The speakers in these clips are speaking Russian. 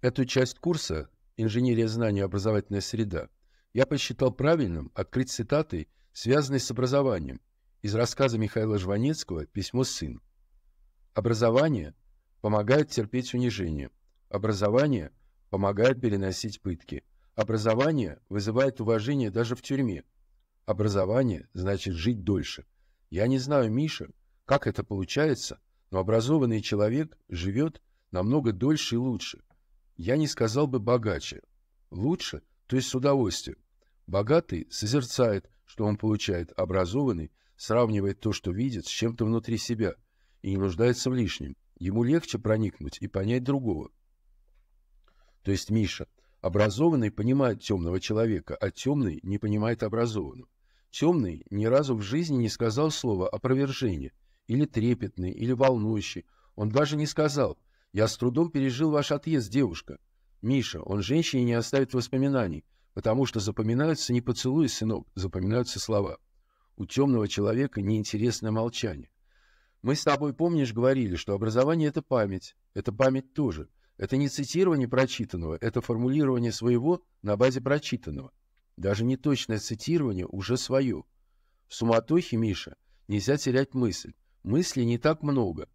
Эту часть курса «Инженерия знаний. Образовательная среда» я посчитал правильным открыть цитатой, связанной с образованием, из рассказа Михаила Жванецкого «Письмо сын». Образование помогает терпеть унижение. Образование помогает переносить пытки. Образование вызывает уважение даже в тюрьме. Образование значит жить дольше. Я не знаю, Миша, как это получается, но образованный человек живет намного дольше и лучше. Я не сказал бы богаче. Лучше, то есть с удовольствием. Богатый созерцает, что он получает, образованный сравнивает то, что видит, с чем-то внутри себя и не нуждается в лишнем. Ему легче проникнуть и понять другого. То есть Миша, образованный понимает темного человека, а темный не понимает образованного. Темный ни разу в жизни не сказал слова опровержение, или трепетный, или волнующий. Он даже не сказал я с трудом пережил ваш отъезд, девушка. Миша, он женщине не оставит воспоминаний, потому что запоминаются не поцелуи, сынок, запоминаются слова. У темного человека неинтересное молчание. Мы с тобой, помнишь, говорили, что образование — это память. Это память тоже. Это не цитирование прочитанного, это формулирование своего на базе прочитанного. Даже неточное цитирование уже свое. В суматохе, Миша, нельзя терять мысль. Мысли не так много.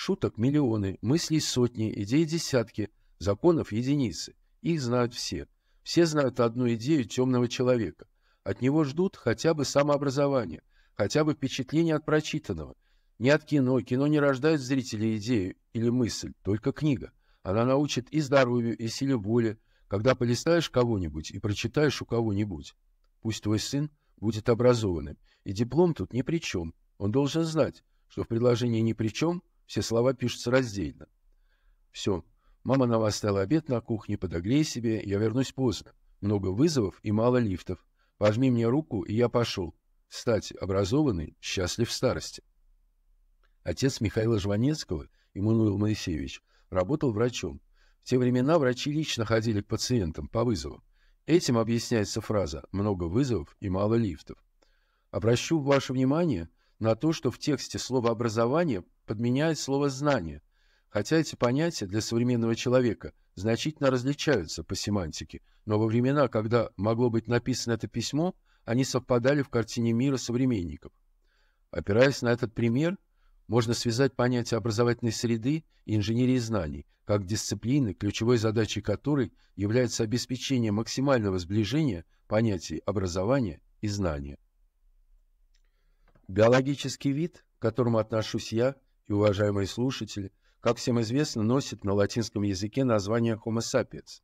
Шуток миллионы, мыслей сотни, идей десятки, законов единицы. Их знают все. Все знают одну идею темного человека. От него ждут хотя бы самообразование, хотя бы впечатление от прочитанного. Не от кино. Кино не рождает зрителя идею или мысль, только книга. Она научит и здоровью, и силе воли, когда полистаешь кого-нибудь и прочитаешь у кого-нибудь. Пусть твой сын будет образованным. И диплом тут ни при чем. Он должен знать, что в предложении «ни при чем» Все слова пишутся раздельно. Все. Мама на вас стала обед на кухне, подогрей себе, я вернусь поздно. Много вызовов и мало лифтов. Пожми мне руку, и я пошел. Кстати, образованный, счастлив в старости. Отец Михаила Жванецкого, Иммануил Моисеевич, работал врачом. В те времена врачи лично ходили к пациентам по вызовам. Этим объясняется фраза «много вызовов и мало лифтов». Обращу ваше внимание на то, что в тексте слово «образование» подменяет слово «знание», хотя эти понятия для современного человека значительно различаются по семантике, но во времена, когда могло быть написано это письмо, они совпадали в картине мира современников. Опираясь на этот пример, можно связать понятие образовательной среды и инженерии знаний, как дисциплины, ключевой задачей которой является обеспечение максимального сближения понятий образования и знания. Биологический вид, к которому отношусь я, и уважаемые слушатели, как всем известно, носит на латинском языке название Homo sapiens.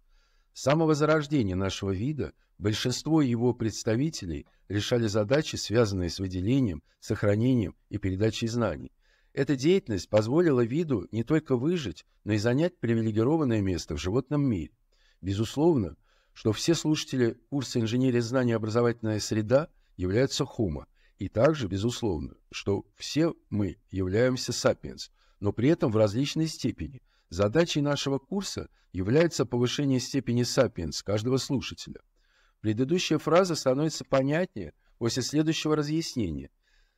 С самого зарождения нашего вида большинство его представителей решали задачи, связанные с выделением, сохранением и передачей знаний. Эта деятельность позволила виду не только выжить, но и занять привилегированное место в животном мире. Безусловно, что все слушатели курса инженерии знаний образовательная среда являются хумо. И также, безусловно, что все мы являемся сапиенс, но при этом в различной степени. Задачей нашего курса является повышение степени сапиенс каждого слушателя. Предыдущая фраза становится понятнее после следующего разъяснения.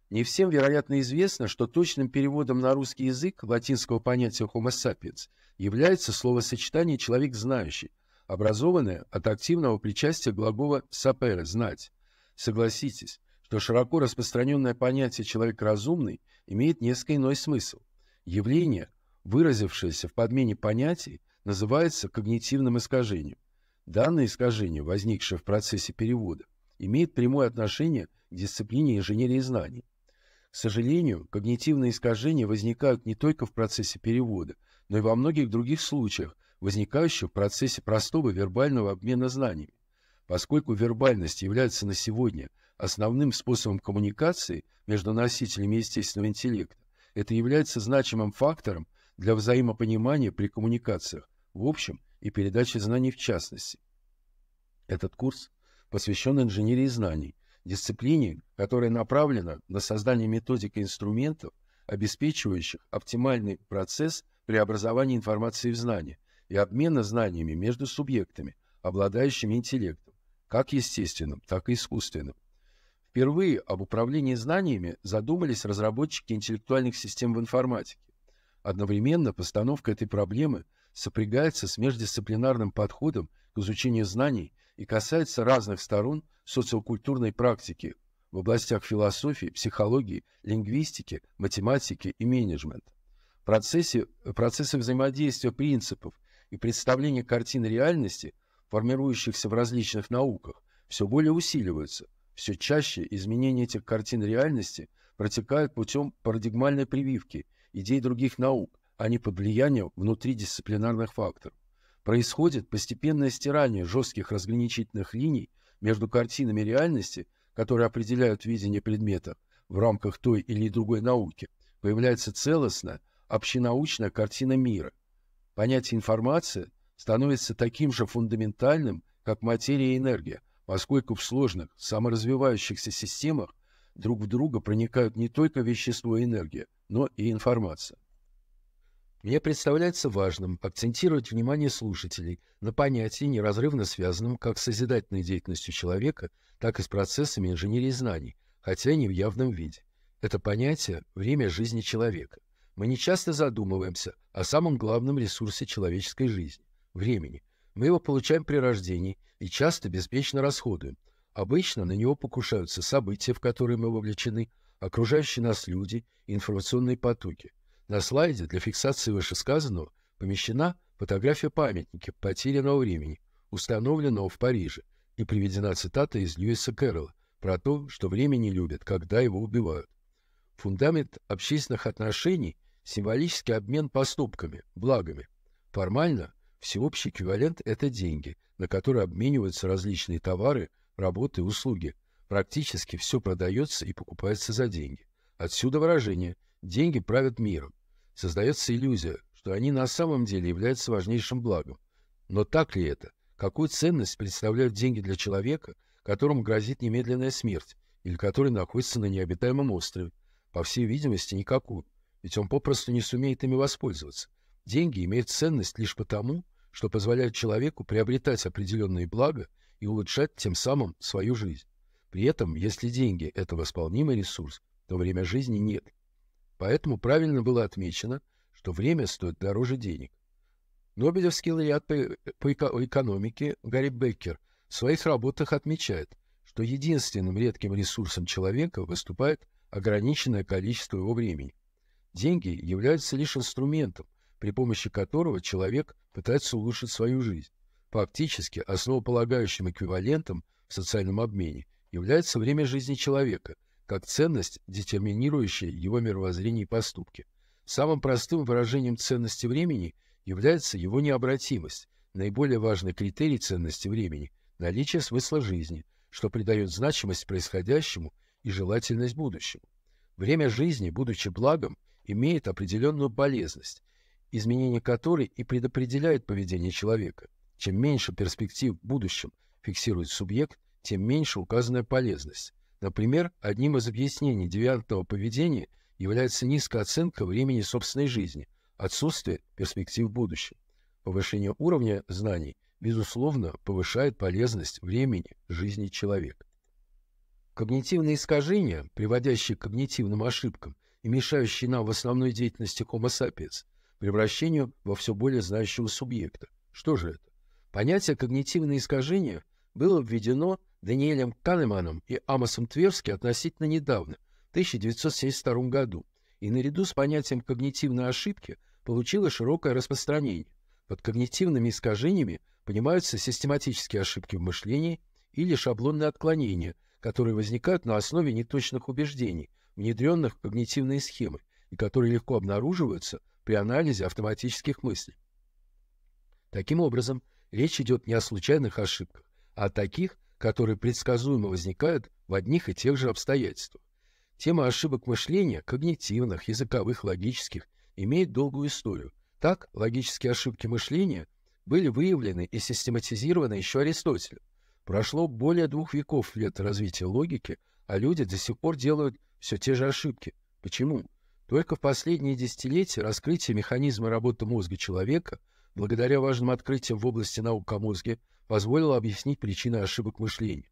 Не всем, вероятно, известно, что точным переводом на русский язык латинского понятия homo sapiens является словосочетание «человек знающий», образованное от активного причастия глагола sapere – «знать». Согласитесь, что широко распространенное понятие «человек разумный» имеет несколько иной смысл. Явление, выразившееся в подмене понятий, называется когнитивным искажением. Данное искажение, возникшее в процессе перевода, имеет прямое отношение к дисциплине инженерии знаний. К сожалению, когнитивные искажения возникают не только в процессе перевода, но и во многих других случаях, возникающих в процессе простого вербального обмена знаниями. Поскольку вербальность является на сегодня – Основным способом коммуникации между носителями естественного интеллекта это является значимым фактором для взаимопонимания при коммуникациях в общем и передаче знаний в частности. Этот курс посвящен инженерии знаний, дисциплине, которая направлена на создание методик и инструментов, обеспечивающих оптимальный процесс преобразования информации в знания и обмена знаниями между субъектами, обладающими интеллектом, как естественным, так и искусственным. Впервые об управлении знаниями задумались разработчики интеллектуальных систем в информатике. Одновременно постановка этой проблемы сопрягается с междисциплинарным подходом к изучению знаний и касается разных сторон социокультурной практики в областях философии, психологии, лингвистики, математики и менеджмента. Процессы, процессы взаимодействия принципов и представления картин реальности, формирующихся в различных науках, все более усиливаются, все чаще изменения этих картин реальности протекают путем парадигмальной прививки идей других наук, а не под влиянием внутридисциплинарных факторов. Происходит постепенное стирание жестких разграничительных линий между картинами реальности, которые определяют видение предмета в рамках той или другой науки, появляется целостная, общенаучная картина мира. Понятие информация становится таким же фундаментальным, как материя и энергия, поскольку в сложных, саморазвивающихся системах друг в друга проникают не только вещество и энергия, но и информация. Мне представляется важным акцентировать внимание слушателей на понятии, неразрывно связанном как с созидательной деятельностью человека, так и с процессами инженерии знаний, хотя и не в явном виде. Это понятие «время жизни человека». Мы не часто задумываемся о самом главном ресурсе человеческой жизни – времени – мы его получаем при рождении и часто беспечно расходуем. Обычно на него покушаются события, в которые мы вовлечены, окружающие нас люди и информационные потоки. На слайде для фиксации вышесказанного помещена фотография памятника потерянного времени, установленного в Париже, и приведена цитата из Льюиса Кэрролла про то, что время не любят, когда его убивают. Фундамент общественных отношений – символический обмен поступками, благами. Формально Всеобщий эквивалент – это деньги, на которые обмениваются различные товары, работы и услуги. Практически все продается и покупается за деньги. Отсюда выражение «деньги правят миром». Создается иллюзия, что они на самом деле являются важнейшим благом. Но так ли это? Какую ценность представляют деньги для человека, которому грозит немедленная смерть, или который находится на необитаемом острове? По всей видимости, никакую, ведь он попросту не сумеет ими воспользоваться. Деньги имеют ценность лишь потому, что позволяют человеку приобретать определенные блага и улучшать тем самым свою жизнь. При этом, если деньги – это восполнимый ресурс, то время жизни нет. Поэтому правильно было отмечено, что время стоит дороже денег. Нобелевский лауреат по экономике Гарри Беккер в своих работах отмечает, что единственным редким ресурсом человека выступает ограниченное количество его времени. Деньги являются лишь инструментом, при помощи которого человек пытается улучшить свою жизнь. Фактически основополагающим эквивалентом в социальном обмене является время жизни человека, как ценность, детерминирующая его мировоззрение и поступки. Самым простым выражением ценности времени является его необратимость, наиболее важный критерий ценности времени – наличие смысла жизни, что придает значимость происходящему и желательность будущему. Время жизни, будучи благом, имеет определенную полезность – изменение которой и предопределяет поведение человека. Чем меньше перспектив в будущем фиксирует субъект, тем меньше указанная полезность. Например, одним из объяснений девиантного поведения является низкая оценка времени собственной жизни, отсутствие перспектив в будущем. Повышение уровня знаний, безусловно, повышает полезность времени жизни человека. Когнитивные искажения, приводящие к когнитивным ошибкам и мешающие нам в основной деятельности Homo sapiens, превращению во все более значимого субъекта. Что же это? Понятие когнитивное искажение было введено Даниэлем Канеманом и Амосом Тверски относительно недавно, в 1972 году, и наряду с понятием когнитивной ошибки получило широкое распространение. Под когнитивными искажениями понимаются систематические ошибки в мышлении или шаблонные отклонения, которые возникают на основе неточных убеждений, внедренных в когнитивные схемы, и которые легко обнаруживаются при анализе автоматических мыслей. Таким образом, речь идет не о случайных ошибках, а о таких, которые предсказуемо возникают в одних и тех же обстоятельствах. Тема ошибок мышления, когнитивных, языковых, логических, имеет долгую историю. Так, логические ошибки мышления были выявлены и систематизированы еще Аристотелем. Прошло более двух веков лет развития логики, а люди до сих пор делают все те же ошибки. Почему? Только в последние десятилетия раскрытие механизма работы мозга человека, благодаря важным открытиям в области наук о мозге, позволило объяснить причины ошибок мышления.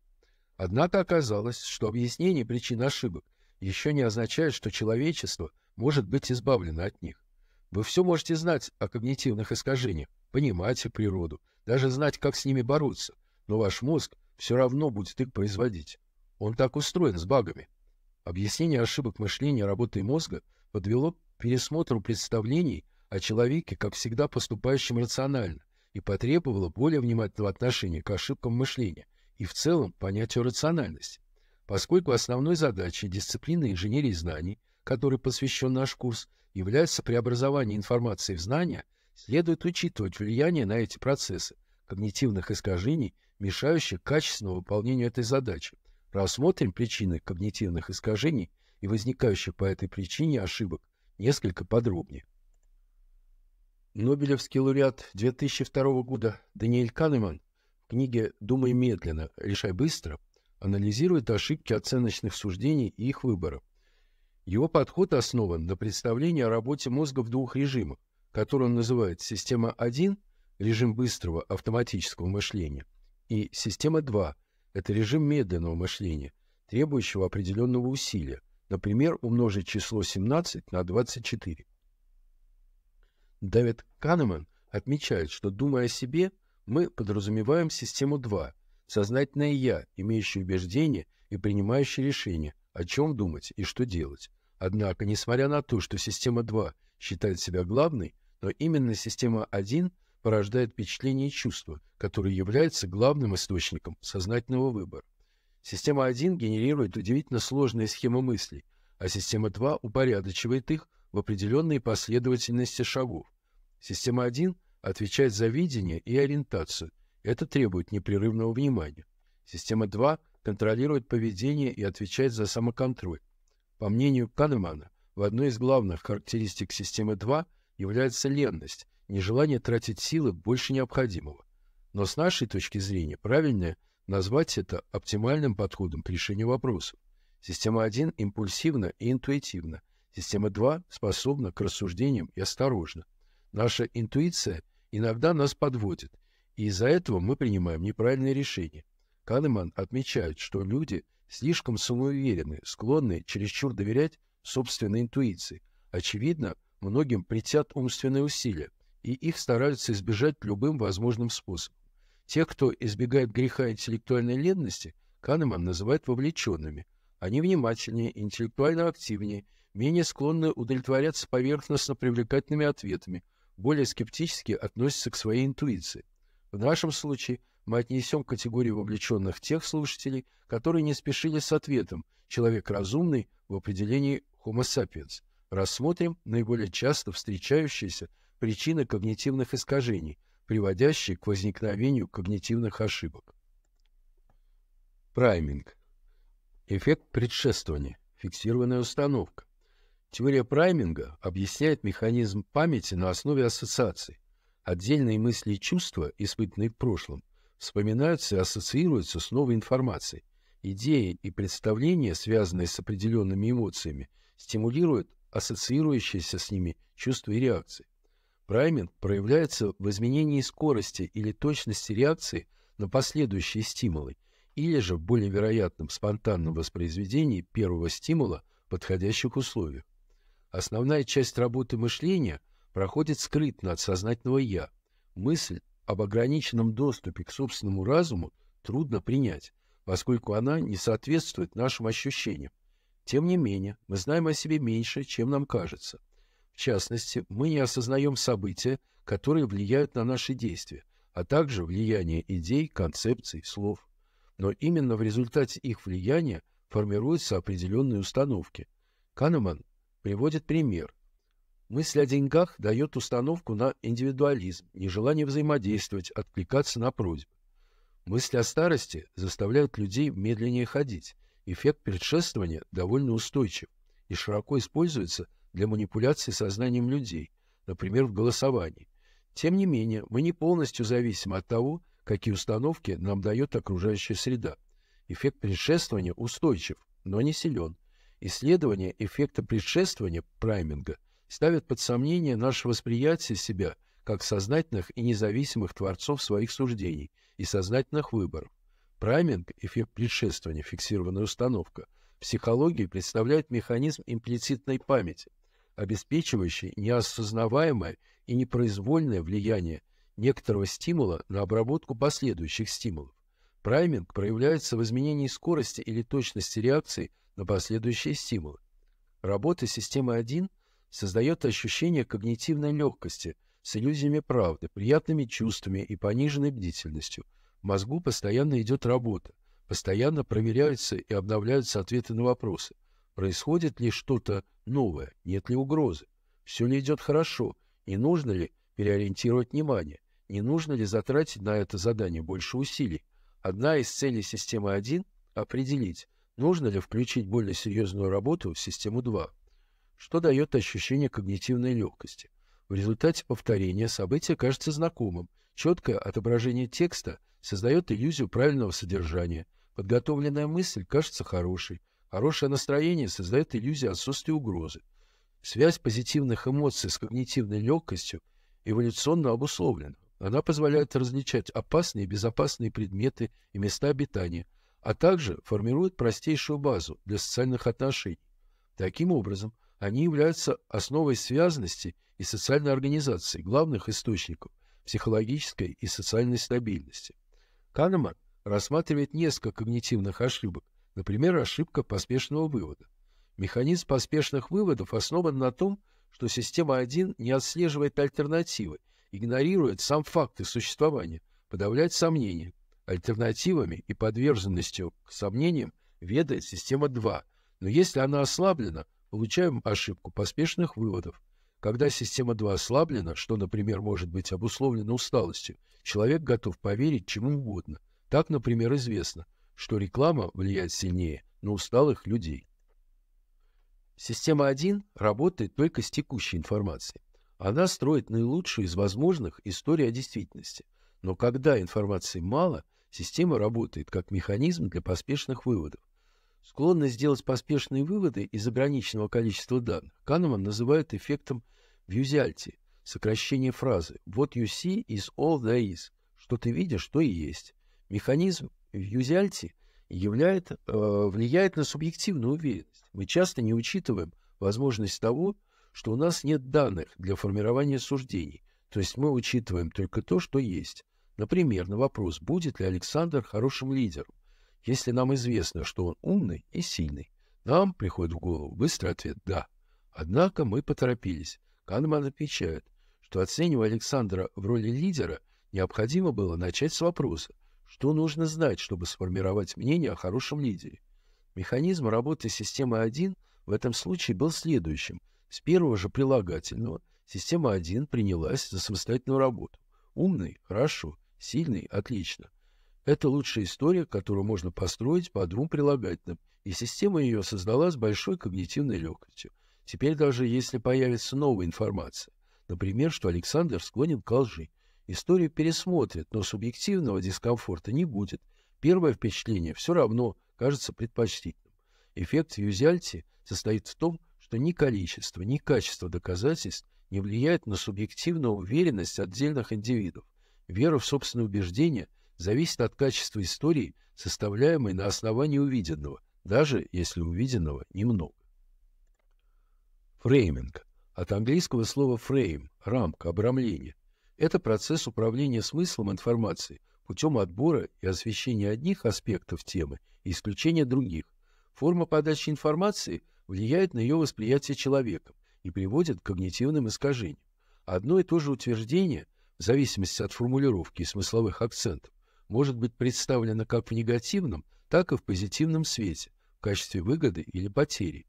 Однако оказалось, что объяснение причин ошибок еще не означает, что человечество может быть избавлено от них. Вы все можете знать о когнитивных искажениях, понимать их природу, даже знать, как с ними бороться, но ваш мозг все равно будет их производить. Он так устроен с багами. Объяснение ошибок мышления работы мозга подвело к пересмотру представлений о человеке, как всегда поступающем рационально, и потребовало более внимательного отношения к ошибкам мышления и в целом понятию рациональности. Поскольку основной задачей дисциплины инженерии знаний, которой посвящен наш курс, является преобразование информации в знания, следует учитывать влияние на эти процессы, когнитивных искажений, мешающих качественному выполнению этой задачи. Рассмотрим причины когнитивных искажений – и возникающих по этой причине ошибок несколько подробнее. Нобелевский лауреат 2002 года Даниэль Канеман в книге «Думай медленно, решай быстро» анализирует ошибки оценочных суждений и их выбора. Его подход основан на представлении о работе мозга в двух режимах, которые он называет «система 1» – режим быстрого автоматического мышления, и «система 2» – это режим медленного мышления, требующего определенного усилия – Например, умножить число 17 на 24. Дэвид Канеман отмечает, что, думая о себе, мы подразумеваем систему 2, сознательное «я», имеющее убеждение и принимающее решение, о чем думать и что делать. Однако, несмотря на то, что система 2 считает себя главной, но именно система 1 порождает впечатление и чувства, которые являются главным источником сознательного выбора. Система 1 генерирует удивительно сложные схемы мыслей, а система 2 упорядочивает их в определенные последовательности шагов. Система 1 отвечает за видение и ориентацию. Это требует непрерывного внимания. Система 2 контролирует поведение и отвечает за самоконтроль. По мнению Канемана, в одной из главных характеристик системы 2 является ленность, нежелание тратить силы больше необходимого. Но с нашей точки зрения правильное – Назвать это оптимальным подходом к решению вопросов. Система 1 импульсивна и интуитивна. Система 2 способна к рассуждениям и осторожна. Наша интуиция иногда нас подводит, и из-за этого мы принимаем неправильные решения. Канеман отмечает, что люди слишком самоуверены, склонны чересчур доверять собственной интуиции. Очевидно, многим притят умственные усилия, и их стараются избежать любым возможным способом. Тех, кто избегает греха интеллектуальной ленности, Канеман называет вовлеченными. Они внимательнее, интеллектуально активнее, менее склонны удовлетворяться поверхностно привлекательными ответами, более скептически относятся к своей интуиции. В нашем случае мы отнесем к категории вовлеченных тех слушателей, которые не спешили с ответом «человек разумный» в определении Homo sapiens. Рассмотрим наиболее часто встречающиеся причины когнитивных искажений, приводящий к возникновению когнитивных ошибок. Прайминг. Эффект предшествования. Фиксированная установка. Теория прайминга объясняет механизм памяти на основе ассоциаций. Отдельные мысли и чувства, испытанные в прошлом, вспоминаются и ассоциируются с новой информацией. Идеи и представления, связанные с определенными эмоциями, стимулируют ассоциирующиеся с ними чувства и реакции. Прайминг проявляется в изменении скорости или точности реакции на последующие стимулы, или же в более вероятном спонтанном воспроизведении первого стимула в подходящих условиях. Основная часть работы мышления проходит скрытно от сознательного «я». Мысль об ограниченном доступе к собственному разуму трудно принять, поскольку она не соответствует нашим ощущениям. Тем не менее, мы знаем о себе меньше, чем нам кажется – в частности, мы не осознаем события, которые влияют на наши действия, а также влияние идей, концепций, слов. Но именно в результате их влияния формируются определенные установки. Канеман приводит пример. Мысль о деньгах дает установку на индивидуализм, нежелание взаимодействовать, откликаться на просьбы. Мысль о старости заставляет людей медленнее ходить. Эффект предшествования довольно устойчив и широко используется для манипуляции сознанием людей, например, в голосовании. Тем не менее, мы не полностью зависим от того, какие установки нам дает окружающая среда. Эффект предшествования устойчив, но не силен. Исследования эффекта предшествования, прайминга, ставят под сомнение наше восприятие себя как сознательных и независимых творцов своих суждений и сознательных выборов. Прайминг, эффект предшествования, фиксированная установка, в психологии представляет механизм имплицитной памяти, обеспечивающий неосознаваемое и непроизвольное влияние некоторого стимула на обработку последующих стимулов. Прайминг проявляется в изменении скорости или точности реакции на последующие стимулы. Работа системы 1 создает ощущение когнитивной легкости с иллюзиями правды, приятными чувствами и пониженной бдительностью. В мозгу постоянно идет работа, постоянно проверяются и обновляются ответы на вопросы. Происходит ли что-то новое, нет ли угрозы? Все ли идет хорошо? Не нужно ли переориентировать внимание? Не нужно ли затратить на это задание больше усилий? Одна из целей системы 1 – определить, нужно ли включить более серьезную работу в систему 2, что дает ощущение когнитивной легкости. В результате повторения событие кажется знакомым, четкое отображение текста создает иллюзию правильного содержания, подготовленная мысль кажется хорошей, Хорошее настроение создает иллюзию отсутствия угрозы. Связь позитивных эмоций с когнитивной легкостью эволюционно обусловлена. Она позволяет различать опасные и безопасные предметы и места обитания, а также формирует простейшую базу для социальных отношений. Таким образом, они являются основой связности и социальной организации, главных источников психологической и социальной стабильности. Канеман рассматривает несколько когнитивных ошибок, Например, ошибка поспешного вывода. Механизм поспешных выводов основан на том, что система 1 не отслеживает альтернативы, игнорирует сам факт их существования, подавляет сомнения. Альтернативами и подверженностью к сомнениям ведает система 2, но если она ослаблена, получаем ошибку поспешных выводов. Когда система 2 ослаблена, что, например, может быть обусловлено усталостью, человек готов поверить чему угодно. Так, например, известно, что реклама влияет сильнее на усталых людей. Система 1 работает только с текущей информацией. Она строит наилучшую из возможных истории о действительности. Но когда информации мало, система работает как механизм для поспешных выводов. Склонность сделать поспешные выводы из ограниченного количества данных Канеман называют эффектом вьюзиальти, сокращение фразы «What you see is all there is» – «Что ты видишь, что и есть». Механизм в юзиальте являет, э, влияет на субъективную уверенность. Мы часто не учитываем возможность того, что у нас нет данных для формирования суждений. То есть мы учитываем только то, что есть. Например, на вопрос, будет ли Александр хорошим лидером, если нам известно, что он умный и сильный. Нам приходит в голову быстрый ответ «да». Однако мы поторопились. Канман отмечает, что оценивая Александра в роли лидера, необходимо было начать с вопроса, что нужно знать, чтобы сформировать мнение о хорошем лидере? Механизм работы системы 1 в этом случае был следующим. С первого же прилагательного система 1 принялась за самостоятельную работу. Умный – хорошо, сильный – отлично. Это лучшая история, которую можно построить по двум прилагательным, и система ее создала с большой когнитивной легкостью. Теперь даже если появится новая информация, например, что Александр склонен к лжи, Историю пересмотрят, но субъективного дискомфорта не будет. Первое впечатление все равно кажется предпочтительным. Эффект Юзяльти состоит в том, что ни количество, ни качество доказательств не влияет на субъективную уверенность отдельных индивидов. Вера в собственное убеждение зависит от качества истории, составляемой на основании увиденного, даже если увиденного немного. Фрейминг. От английского слова «фрейм» – рамка, обрамление – это процесс управления смыслом информации путем отбора и освещения одних аспектов темы и исключения других. Форма подачи информации влияет на ее восприятие человеком и приводит к когнитивным искажениям. Одно и то же утверждение, в зависимости от формулировки и смысловых акцентов, может быть представлено как в негативном, так и в позитивном свете, в качестве выгоды или потери.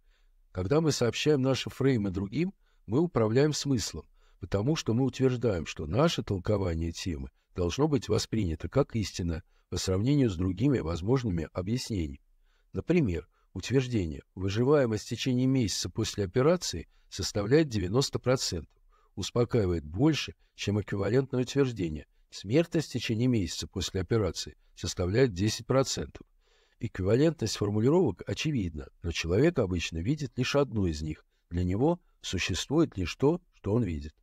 Когда мы сообщаем наши фреймы другим, мы управляем смыслом, потому что мы утверждаем, что наше толкование темы должно быть воспринято как истина по сравнению с другими возможными объяснениями. Например, утверждение «выживаемость в течение месяца после операции составляет 90%» успокаивает больше, чем эквивалентное утверждение «смертность в течение месяца после операции составляет 10%». Эквивалентность формулировок очевидна, но человек обычно видит лишь одну из них. Для него существует лишь то, что он видит.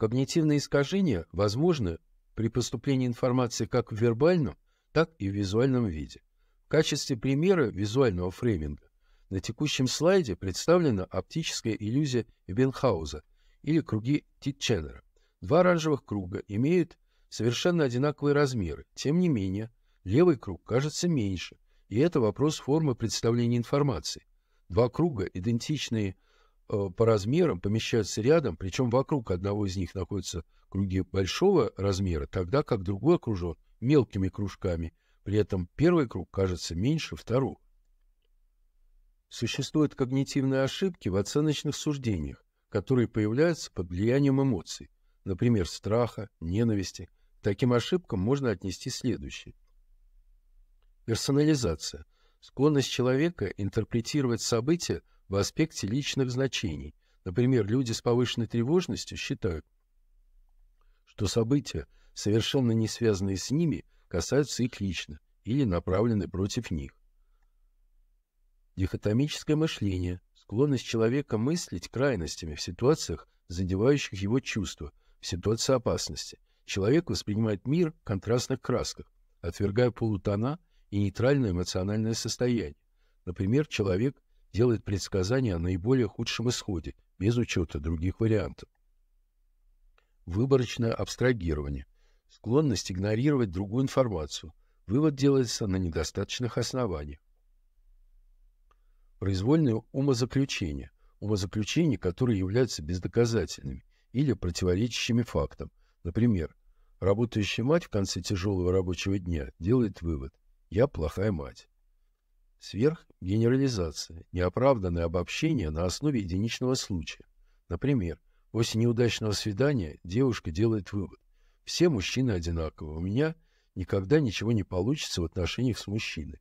Когнитивные искажения возможны при поступлении информации как в вербальном, так и в визуальном виде. В качестве примера визуального фрейминга на текущем слайде представлена оптическая иллюзия Эбенхауза или круги Титченера. Два оранжевых круга имеют совершенно одинаковые размеры. Тем не менее, левый круг кажется меньше, и это вопрос формы представления информации. Два круга, идентичные Э, по размерам помещаются рядом, причем вокруг одного из них находятся круги большого размера, тогда как другой окружен мелкими кружками. При этом первый круг кажется меньше второго. Существуют когнитивные ошибки в оценочных суждениях, которые появляются под влиянием эмоций, например, страха, ненависти. К таким ошибкам можно отнести следующее. Персонализация. Склонность человека интерпретировать события в аспекте личных значений. Например, люди с повышенной тревожностью считают, что события, совершенно не связанные с ними, касаются их лично или направлены против них. Дихотомическое мышление – склонность человека мыслить крайностями в ситуациях, задевающих его чувства, в ситуации опасности. Человек воспринимает мир в контрастных красках, отвергая полутона и нейтральное эмоциональное состояние. Например, человек делает предсказания о наиболее худшем исходе, без учета других вариантов. Выборочное абстрагирование. Склонность игнорировать другую информацию. Вывод делается на недостаточных основаниях. Произвольное умозаключение. Умозаключения, которые являются бездоказательными или противоречащими фактам. Например, работающая мать в конце тяжелого рабочего дня делает вывод «я плохая мать». Сверхгенерализация, неоправданное обобщение на основе единичного случая. Например, после неудачного свидания девушка делает вывод. Все мужчины одинаковы, у меня никогда ничего не получится в отношениях с мужчиной.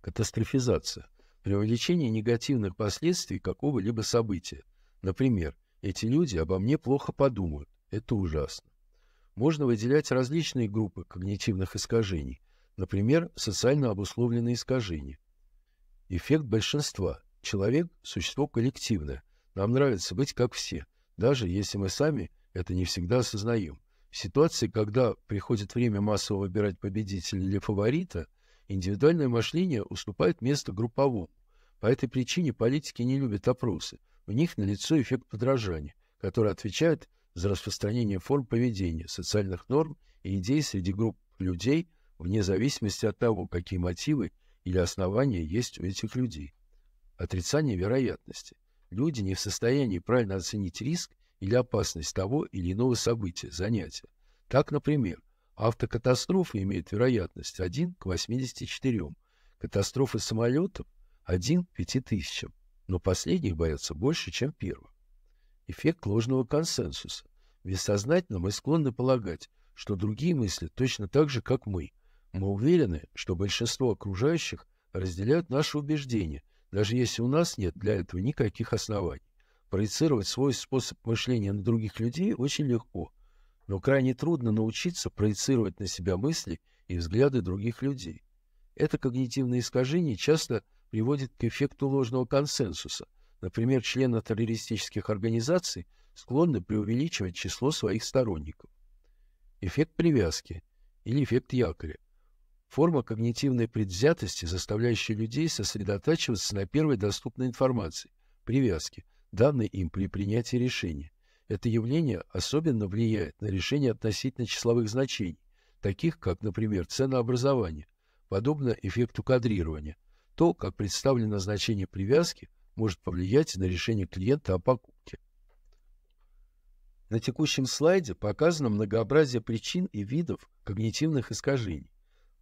Катастрофизация. Преувеличение негативных последствий какого-либо события. Например, эти люди обо мне плохо подумают. Это ужасно. Можно выделять различные группы когнитивных искажений например, социально обусловленные искажения. Эффект большинства. Человек – существо коллективное. Нам нравится быть как все, даже если мы сами это не всегда осознаем. В ситуации, когда приходит время массово выбирать победителя или фаворита, индивидуальное мышление уступает место групповому. По этой причине политики не любят опросы. В них налицо эффект подражания, который отвечает за распространение форм поведения, социальных норм и идей среди групп людей – вне зависимости от того, какие мотивы или основания есть у этих людей. Отрицание вероятности. Люди не в состоянии правильно оценить риск или опасность того или иного события, занятия. Так, например, автокатастрофа имеет вероятность 1 к 84, катастрофы самолетов 1 к 5000, но последних боятся больше, чем первых. Эффект ложного консенсуса. Бессознательно мы склонны полагать, что другие мыслят точно так же, как мы – мы уверены, что большинство окружающих разделяют наши убеждения, даже если у нас нет для этого никаких оснований. Проецировать свой способ мышления на других людей очень легко, но крайне трудно научиться проецировать на себя мысли и взгляды других людей. Это когнитивное искажение часто приводит к эффекту ложного консенсуса. Например, члены террористических организаций склонны преувеличивать число своих сторонников. Эффект привязки или эффект якоря форма когнитивной предвзятости, заставляющая людей сосредотачиваться на первой доступной информации, привязке, данной им при принятии решения. Это явление особенно влияет на решение относительно числовых значений, таких как, например, ценообразование, подобно эффекту кадрирования. То, как представлено значение привязки, может повлиять на решение клиента о покупке. На текущем слайде показано многообразие причин и видов когнитивных искажений.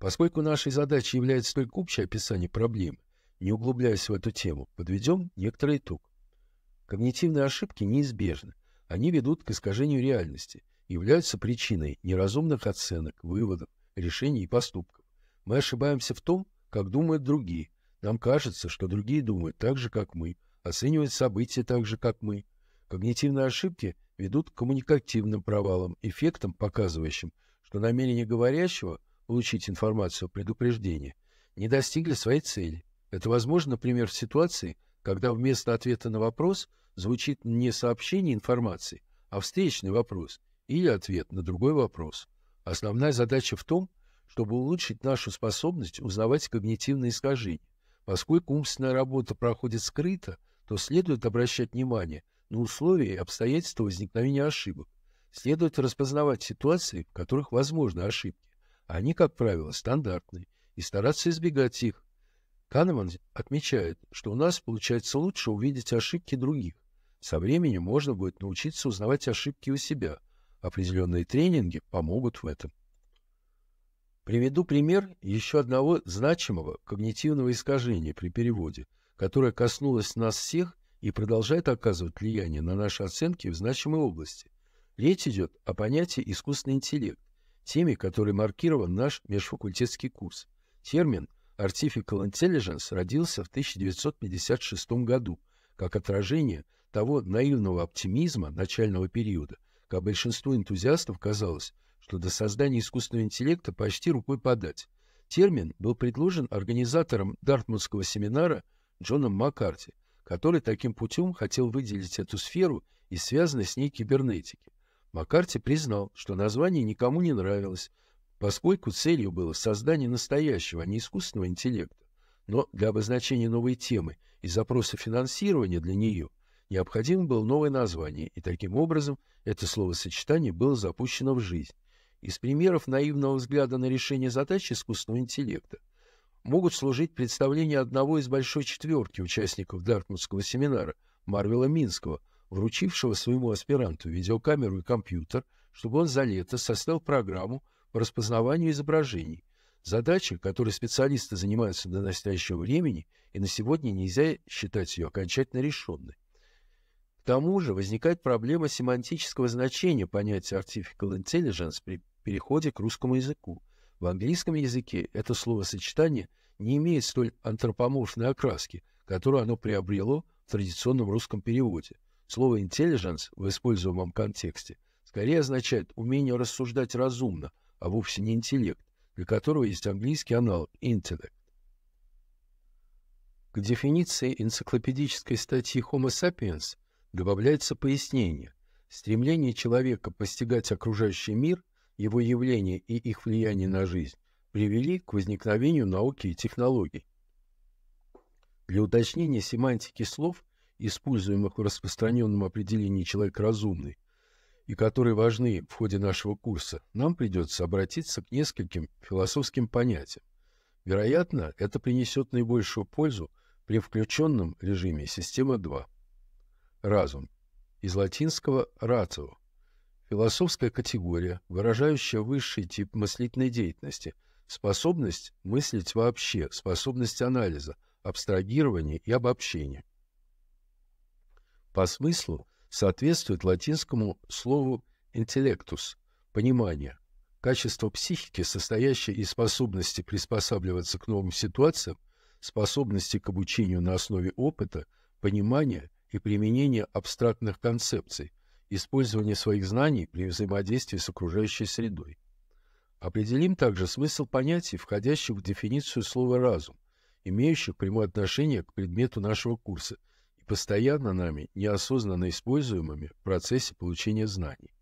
Поскольку нашей задачей является только общее описание проблемы, не углубляясь в эту тему, подведем некоторый итог. Когнитивные ошибки неизбежны. Они ведут к искажению реальности, являются причиной неразумных оценок, выводов, решений и поступков. Мы ошибаемся в том, как думают другие. Нам кажется, что другие думают так же, как мы, оценивают события так же, как мы. Когнитивные ошибки ведут к коммуникативным провалам, эффектам, показывающим, что намерение говорящего – получить информацию о предупреждении, не достигли своей цели. Это возможно, например, в ситуации, когда вместо ответа на вопрос звучит не сообщение информации, а встречный вопрос или ответ на другой вопрос. Основная задача в том, чтобы улучшить нашу способность узнавать когнитивные искажения. Поскольку умственная работа проходит скрыто, то следует обращать внимание на условия и обстоятельства возникновения ошибок. Следует распознавать ситуации, в которых возможны ошибки. Они, как правило, стандартные, и стараться избегать их. Канеман отмечает, что у нас получается лучше увидеть ошибки других. Со временем можно будет научиться узнавать ошибки у себя. Определенные тренинги помогут в этом. Приведу пример еще одного значимого когнитивного искажения при переводе, которое коснулось нас всех и продолжает оказывать влияние на наши оценки в значимой области. Речь идет о понятии искусственный интеллект, теме, которой маркирован наш межфакультетский курс. Термин Artificial Intelligence родился в 1956 году как отражение того наивного оптимизма начального периода, как большинству энтузиастов казалось, что до создания искусственного интеллекта почти рукой подать. Термин был предложен организатором Дартмутского семинара Джоном Маккарти, который таким путем хотел выделить эту сферу и связанной с ней кибернетики. Маккарти признал, что название никому не нравилось, поскольку целью было создание настоящего, а не искусственного интеллекта. Но для обозначения новой темы и запроса финансирования для нее необходимо было новое название, и таким образом это словосочетание было запущено в жизнь. Из примеров наивного взгляда на решение задач искусственного интеллекта могут служить представления одного из большой четверки участников Дартмутского семинара, Марвела Минского, вручившего своему аспиранту видеокамеру и компьютер, чтобы он за лето составил программу по распознаванию изображений. Задача, которой специалисты занимаются до настоящего времени, и на сегодня нельзя считать ее окончательно решенной. К тому же возникает проблема семантического значения понятия artificial intelligence при переходе к русскому языку. В английском языке это словосочетание не имеет столь антропоморфной окраски, которую оно приобрело в традиционном русском переводе – Слово «интеллигенс» в используемом контексте скорее означает умение рассуждать разумно, а вовсе не интеллект, для которого есть английский аналог «интеллект». К дефиниции энциклопедической статьи Homo sapiens добавляется пояснение. Стремление человека постигать окружающий мир, его явления и их влияние на жизнь привели к возникновению науки и технологий. Для уточнения семантики слов используемых в распространенном определении «человек разумный», и которые важны в ходе нашего курса, нам придется обратиться к нескольким философским понятиям. Вероятно, это принесет наибольшую пользу при включенном режиме система 2. Разум. Из латинского «ratio» философская категория, выражающая высший тип мыслительной деятельности, способность мыслить вообще, способность анализа, абстрагирования и обобщения по смыслу соответствует латинскому слову «интеллектус» — «понимание». Качество психики, состоящее из способности приспосабливаться к новым ситуациям, способности к обучению на основе опыта, понимания и применения абстрактных концепций, использования своих знаний при взаимодействии с окружающей средой. Определим также смысл понятий, входящих в дефиницию слова «разум», имеющих прямое отношение к предмету нашего курса – постоянно нами неосознанно используемыми в процессе получения знаний.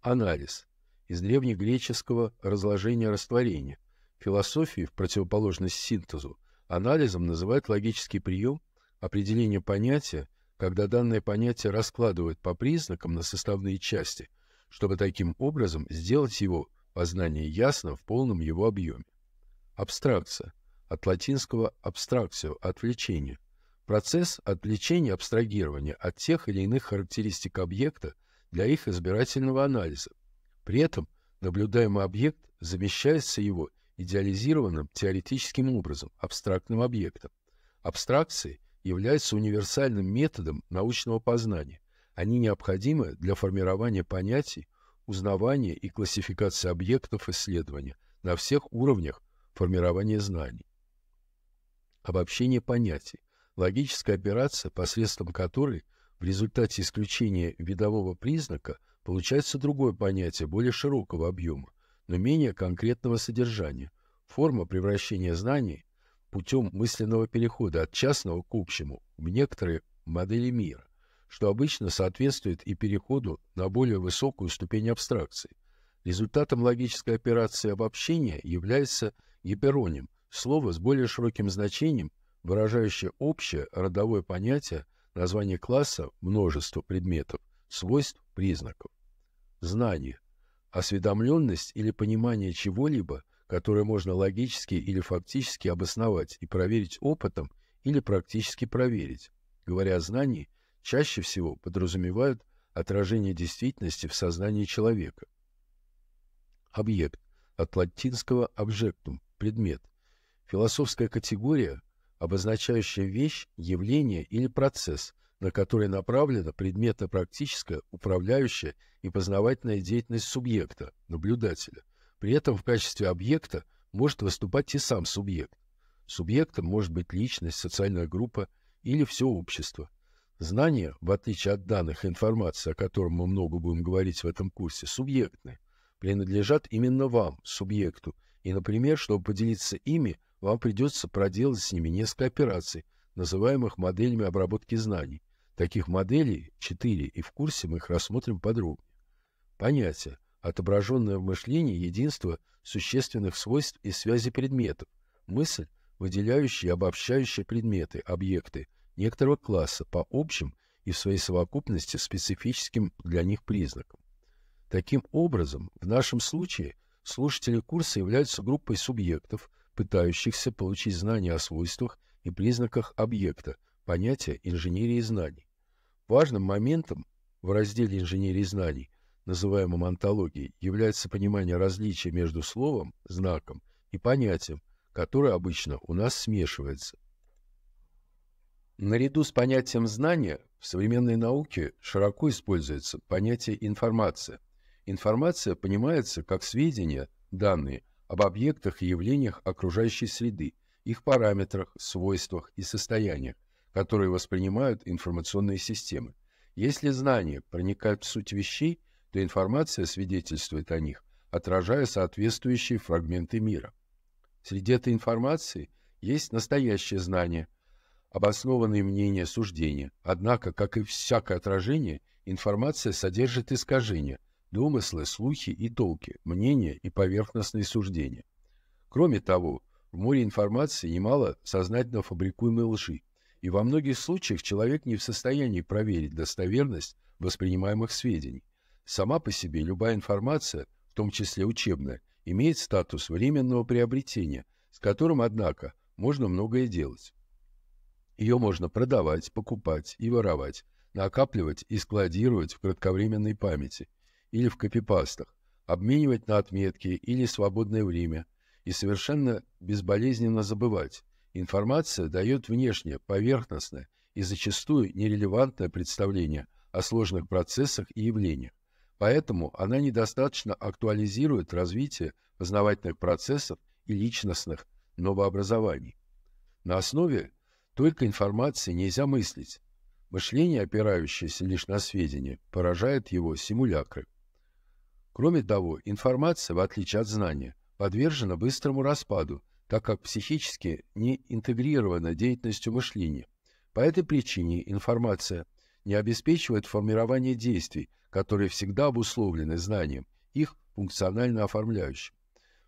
Анализ. Из древнегреческого разложения растворения». Философии, в противоположность синтезу, анализом называют логический прием определения понятия, когда данное понятие раскладывают по признакам на составные части, чтобы таким образом сделать его познание ясно в полном его объеме. Абстракция. От латинского «абстракцию» – отвлечение – Процесс отвлечения абстрагирования от тех или иных характеристик объекта для их избирательного анализа. При этом наблюдаемый объект замещается его идеализированным теоретическим образом, абстрактным объектом. Абстракции являются универсальным методом научного познания. Они необходимы для формирования понятий, узнавания и классификации объектов исследования на всех уровнях формирования знаний. Обобщение понятий логическая операция, посредством которой в результате исключения видового признака получается другое понятие более широкого объема, но менее конкретного содержания, форма превращения знаний путем мысленного перехода от частного к общему в некоторые модели мира, что обычно соответствует и переходу на более высокую ступень абстракции. Результатом логической операции обобщения является гипероним, слово с более широким значением выражающее общее родовое понятие, название класса, множество предметов, свойств, признаков. Знание – осведомленность или понимание чего-либо, которое можно логически или фактически обосновать и проверить опытом или практически проверить. Говоря о знании, чаще всего подразумевают отражение действительности в сознании человека. Объект. От латинского objectum – предмет. Философская категория, обозначающая вещь, явление или процесс, на который направлена предметно-практическая, управляющая и познавательная деятельность субъекта, наблюдателя. При этом в качестве объекта может выступать и сам субъект. Субъектом может быть личность, социальная группа или все общество. Знания, в отличие от данных и информации, о котором мы много будем говорить в этом курсе, субъектны, принадлежат именно вам, субъекту, и, например, чтобы поделиться ими, вам придется проделать с ними несколько операций, называемых моделями обработки знаний. Таких моделей 4, и в курсе мы их рассмотрим подробнее. Понятие, отображенное в мышлении единство существенных свойств и связи предметов, мысль, выделяющая и обобщающая предметы, объекты некоторого класса по общим и в своей совокупности специфическим для них признакам. Таким образом, в нашем случае слушатели курса являются группой субъектов, пытающихся получить знания о свойствах и признаках объекта, понятия инженерии знаний. Важным моментом в разделе инженерии знаний, называемом онтологией, является понимание различия между словом, знаком и понятием, которое обычно у нас смешивается. Наряду с понятием знания в современной науке широко используется понятие информация. Информация понимается как сведения, данные – об объектах и явлениях окружающей среды, их параметрах, свойствах и состояниях, которые воспринимают информационные системы. Если знания проникают в суть вещей, то информация свидетельствует о них, отражая соответствующие фрагменты мира. Среди этой информации есть настоящее знание, обоснованные мнения, суждения. Однако, как и всякое отражение, информация содержит искажения, домыслы, слухи и толки, мнения и поверхностные суждения. Кроме того, в море информации немало сознательно фабрикуемой лжи, и во многих случаях человек не в состоянии проверить достоверность воспринимаемых сведений. Сама по себе любая информация, в том числе учебная, имеет статус временного приобретения, с которым, однако, можно многое делать. Ее можно продавать, покупать и воровать, накапливать и складировать в кратковременной памяти – или в копипастах, обменивать на отметки или свободное время и совершенно безболезненно забывать. Информация дает внешнее, поверхностное и зачастую нерелевантное представление о сложных процессах и явлениях. Поэтому она недостаточно актуализирует развитие познавательных процессов и личностных новообразований. На основе только информации нельзя мыслить. Мышление, опирающееся лишь на сведения, поражает его симулякры – Кроме того, информация, в отличие от знания, подвержена быстрому распаду, так как психически не интегрирована деятельностью мышления. По этой причине информация не обеспечивает формирование действий, которые всегда обусловлены знанием, их функционально оформляющим.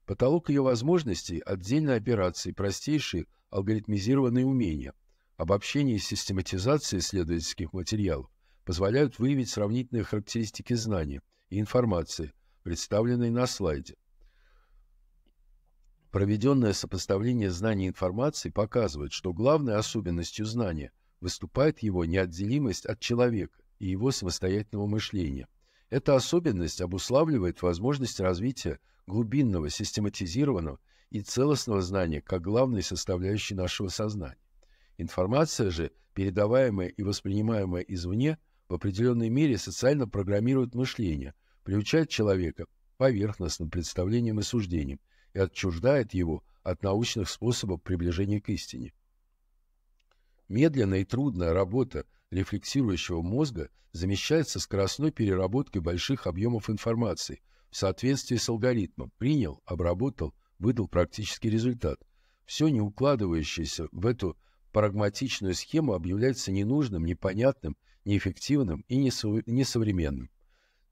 Потолок ее возможностей – отдельной операции, простейшие алгоритмизированные умения. Обобщение и систематизация исследовательских материалов позволяют выявить сравнительные характеристики знания и информации, представленной на слайде. Проведенное сопоставление знаний и информации показывает, что главной особенностью знания выступает его неотделимость от человека и его самостоятельного мышления. Эта особенность обуславливает возможность развития глубинного, систематизированного и целостного знания как главной составляющей нашего сознания. Информация же, передаваемая и воспринимаемая извне, в определенной мере социально программирует мышление, приучает человека поверхностным представлениям и суждениям и отчуждает его от научных способов приближения к истине. Медленная и трудная работа рефлексирующего мозга замещается скоростной переработкой больших объемов информации в соответствии с алгоритмом «принял, обработал, выдал практический результат». Все не укладывающееся в эту прагматичную схему объявляется ненужным, непонятным, неэффективным и несовременным.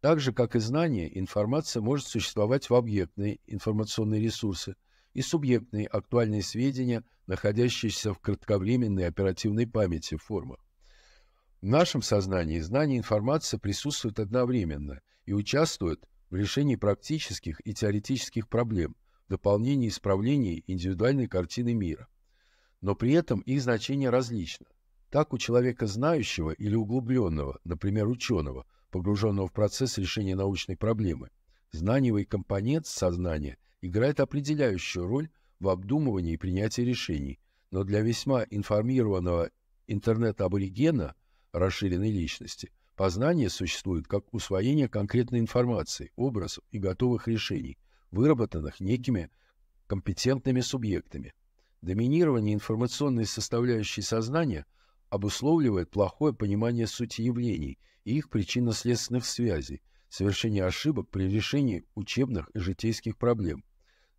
Так же, как и знание, информация может существовать в объектные информационные ресурсы и субъектные актуальные сведения, находящиеся в кратковременной оперативной памяти в формах. В нашем сознании знание и информация присутствуют одновременно и участвуют в решении практических и теоретических проблем, в дополнении исправлений индивидуальной картины мира. Но при этом их значение различно. Так у человека знающего или углубленного, например, ученого – погруженного в процесс решения научной проблемы, знаниевый компонент сознания играет определяющую роль в обдумывании и принятии решений, но для весьма информированного интернет-аборигена расширенной личности познание существует как усвоение конкретной информации, образов и готовых решений, выработанных некими компетентными субъектами. Доминирование информационной составляющей сознания обусловливает плохое понимание сути явлений и их причинно-следственных связей, совершения ошибок при решении учебных и житейских проблем.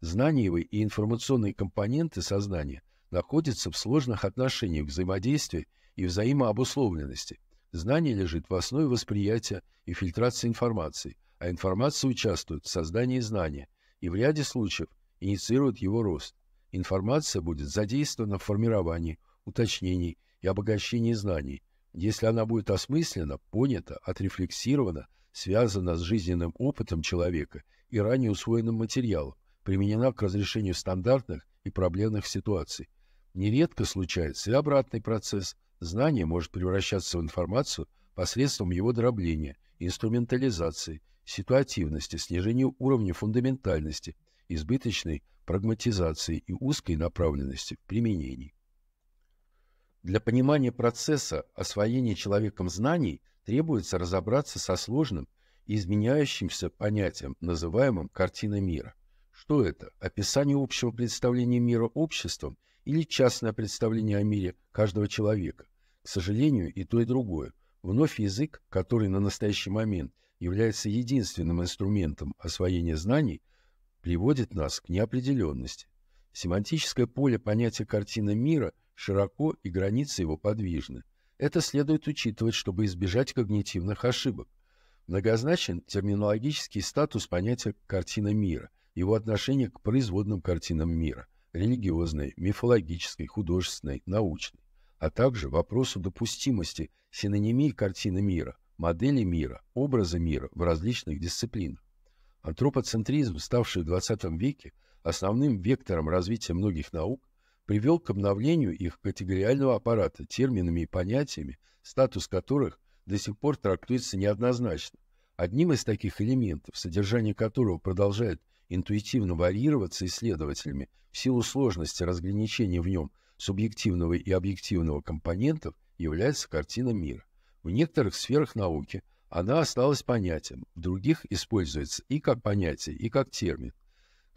Знаниевые и информационные компоненты сознания находятся в сложных отношениях взаимодействия и взаимообусловленности. Знание лежит в основе восприятия и фильтрации информации, а информация участвует в создании знания и в ряде случаев инициирует его рост. Информация будет задействована в формировании, уточнении и обогащении знаний, если она будет осмыслена, понята, отрефлексирована, связана с жизненным опытом человека и ранее усвоенным материалом, применена к разрешению стандартных и проблемных ситуаций. Нередко случается и обратный процесс. Знание может превращаться в информацию посредством его дробления, инструментализации, ситуативности, снижения уровня фундаментальности, избыточной прагматизации и узкой направленности применений. Для понимания процесса освоения человеком знаний требуется разобраться со сложным и изменяющимся понятием, называемым «картиной мира». Что это? Описание общего представления мира обществом или частное представление о мире каждого человека? К сожалению, и то, и другое. Вновь язык, который на настоящий момент является единственным инструментом освоения знаний, приводит нас к неопределенности. Семантическое поле понятия «картина мира» – широко и границы его подвижны. Это следует учитывать, чтобы избежать когнитивных ошибок. Многозначен терминологический статус понятия «картина мира», его отношение к производным картинам мира – религиозной, мифологической, художественной, научной, а также вопросу допустимости синонимии картины мира, модели мира, образа мира в различных дисциплинах. Антропоцентризм, ставший в 20 веке основным вектором развития многих наук, привел к обновлению их категориального аппарата терминами и понятиями, статус которых до сих пор трактуется неоднозначно. Одним из таких элементов, содержание которого продолжает интуитивно варьироваться исследователями в силу сложности разграничения в нем субъективного и объективного компонентов, является картина мира. В некоторых сферах науки она осталась понятием, в других используется и как понятие, и как термин.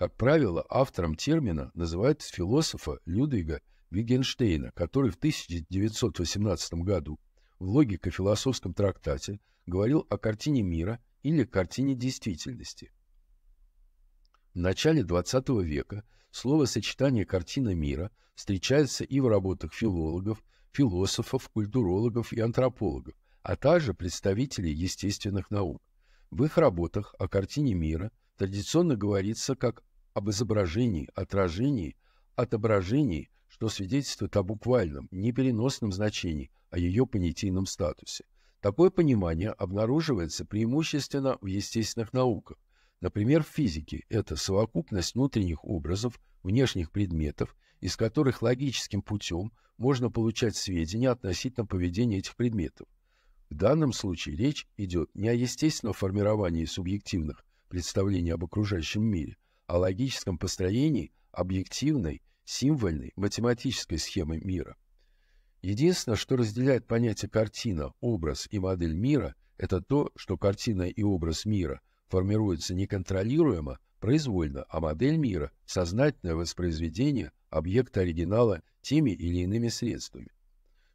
Как правило, автором термина называют философа Людвига Вигенштейна, который в 1918 году в логико-философском трактате говорил о картине мира или картине действительности. В начале XX века словосочетание «картина мира» встречается и в работах филологов, философов, культурологов и антропологов, а также представителей естественных наук. В их работах о картине мира традиционно говорится как об изображении, отражении, отображении, что свидетельствует о буквальном, непереносном значении, о ее понятийном статусе. Такое понимание обнаруживается преимущественно в естественных науках. Например, в физике это совокупность внутренних образов, внешних предметов, из которых логическим путем можно получать сведения относительно поведения этих предметов. В данном случае речь идет не о естественном формировании субъективных представлений об окружающем мире, о логическом построении объективной, символьной, математической схемы мира. Единственное, что разделяет понятие «картина», «образ» и «модель мира», это то, что картина и образ мира формируются неконтролируемо, произвольно, а модель мира – сознательное воспроизведение объекта оригинала теми или иными средствами.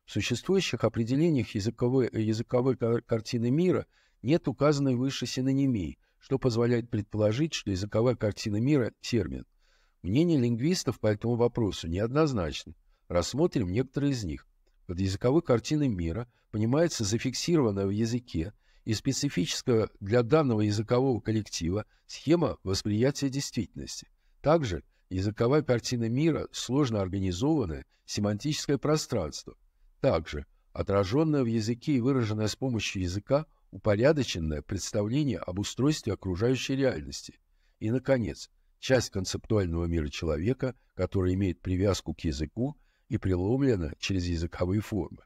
В существующих определениях языковой, языковой картины мира нет указанной выше синонимии – что позволяет предположить, что языковая картина мира – термин. Мнения лингвистов по этому вопросу неоднозначны. Рассмотрим некоторые из них. Под языковой картиной мира понимается зафиксированная в языке и специфическая для данного языкового коллектива схема восприятия действительности. Также языковая картина мира – сложно организованное семантическое пространство. Также отраженное в языке и выраженное с помощью языка – упорядоченное представление об устройстве окружающей реальности. И, наконец, часть концептуального мира человека, которая имеет привязку к языку и преломлена через языковые формы.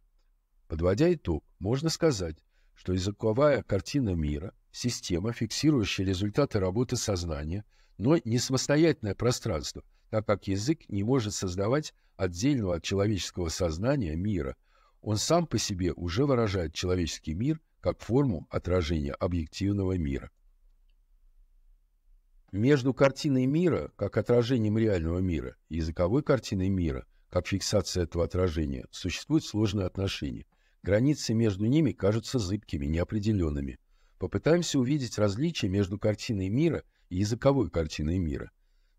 Подводя итог, можно сказать, что языковая картина мира – система, фиксирующая результаты работы сознания, но не самостоятельное пространство, так как язык не может создавать отдельного от человеческого сознания мира. Он сам по себе уже выражает человеческий мир – как форму отражения объективного мира. Между картиной мира, как отражением реального мира, и языковой картиной мира, как фиксация этого отражения, существуют сложные отношения. Границы между ними кажутся зыбкими, неопределенными. Попытаемся увидеть различия между картиной мира и языковой картиной мира.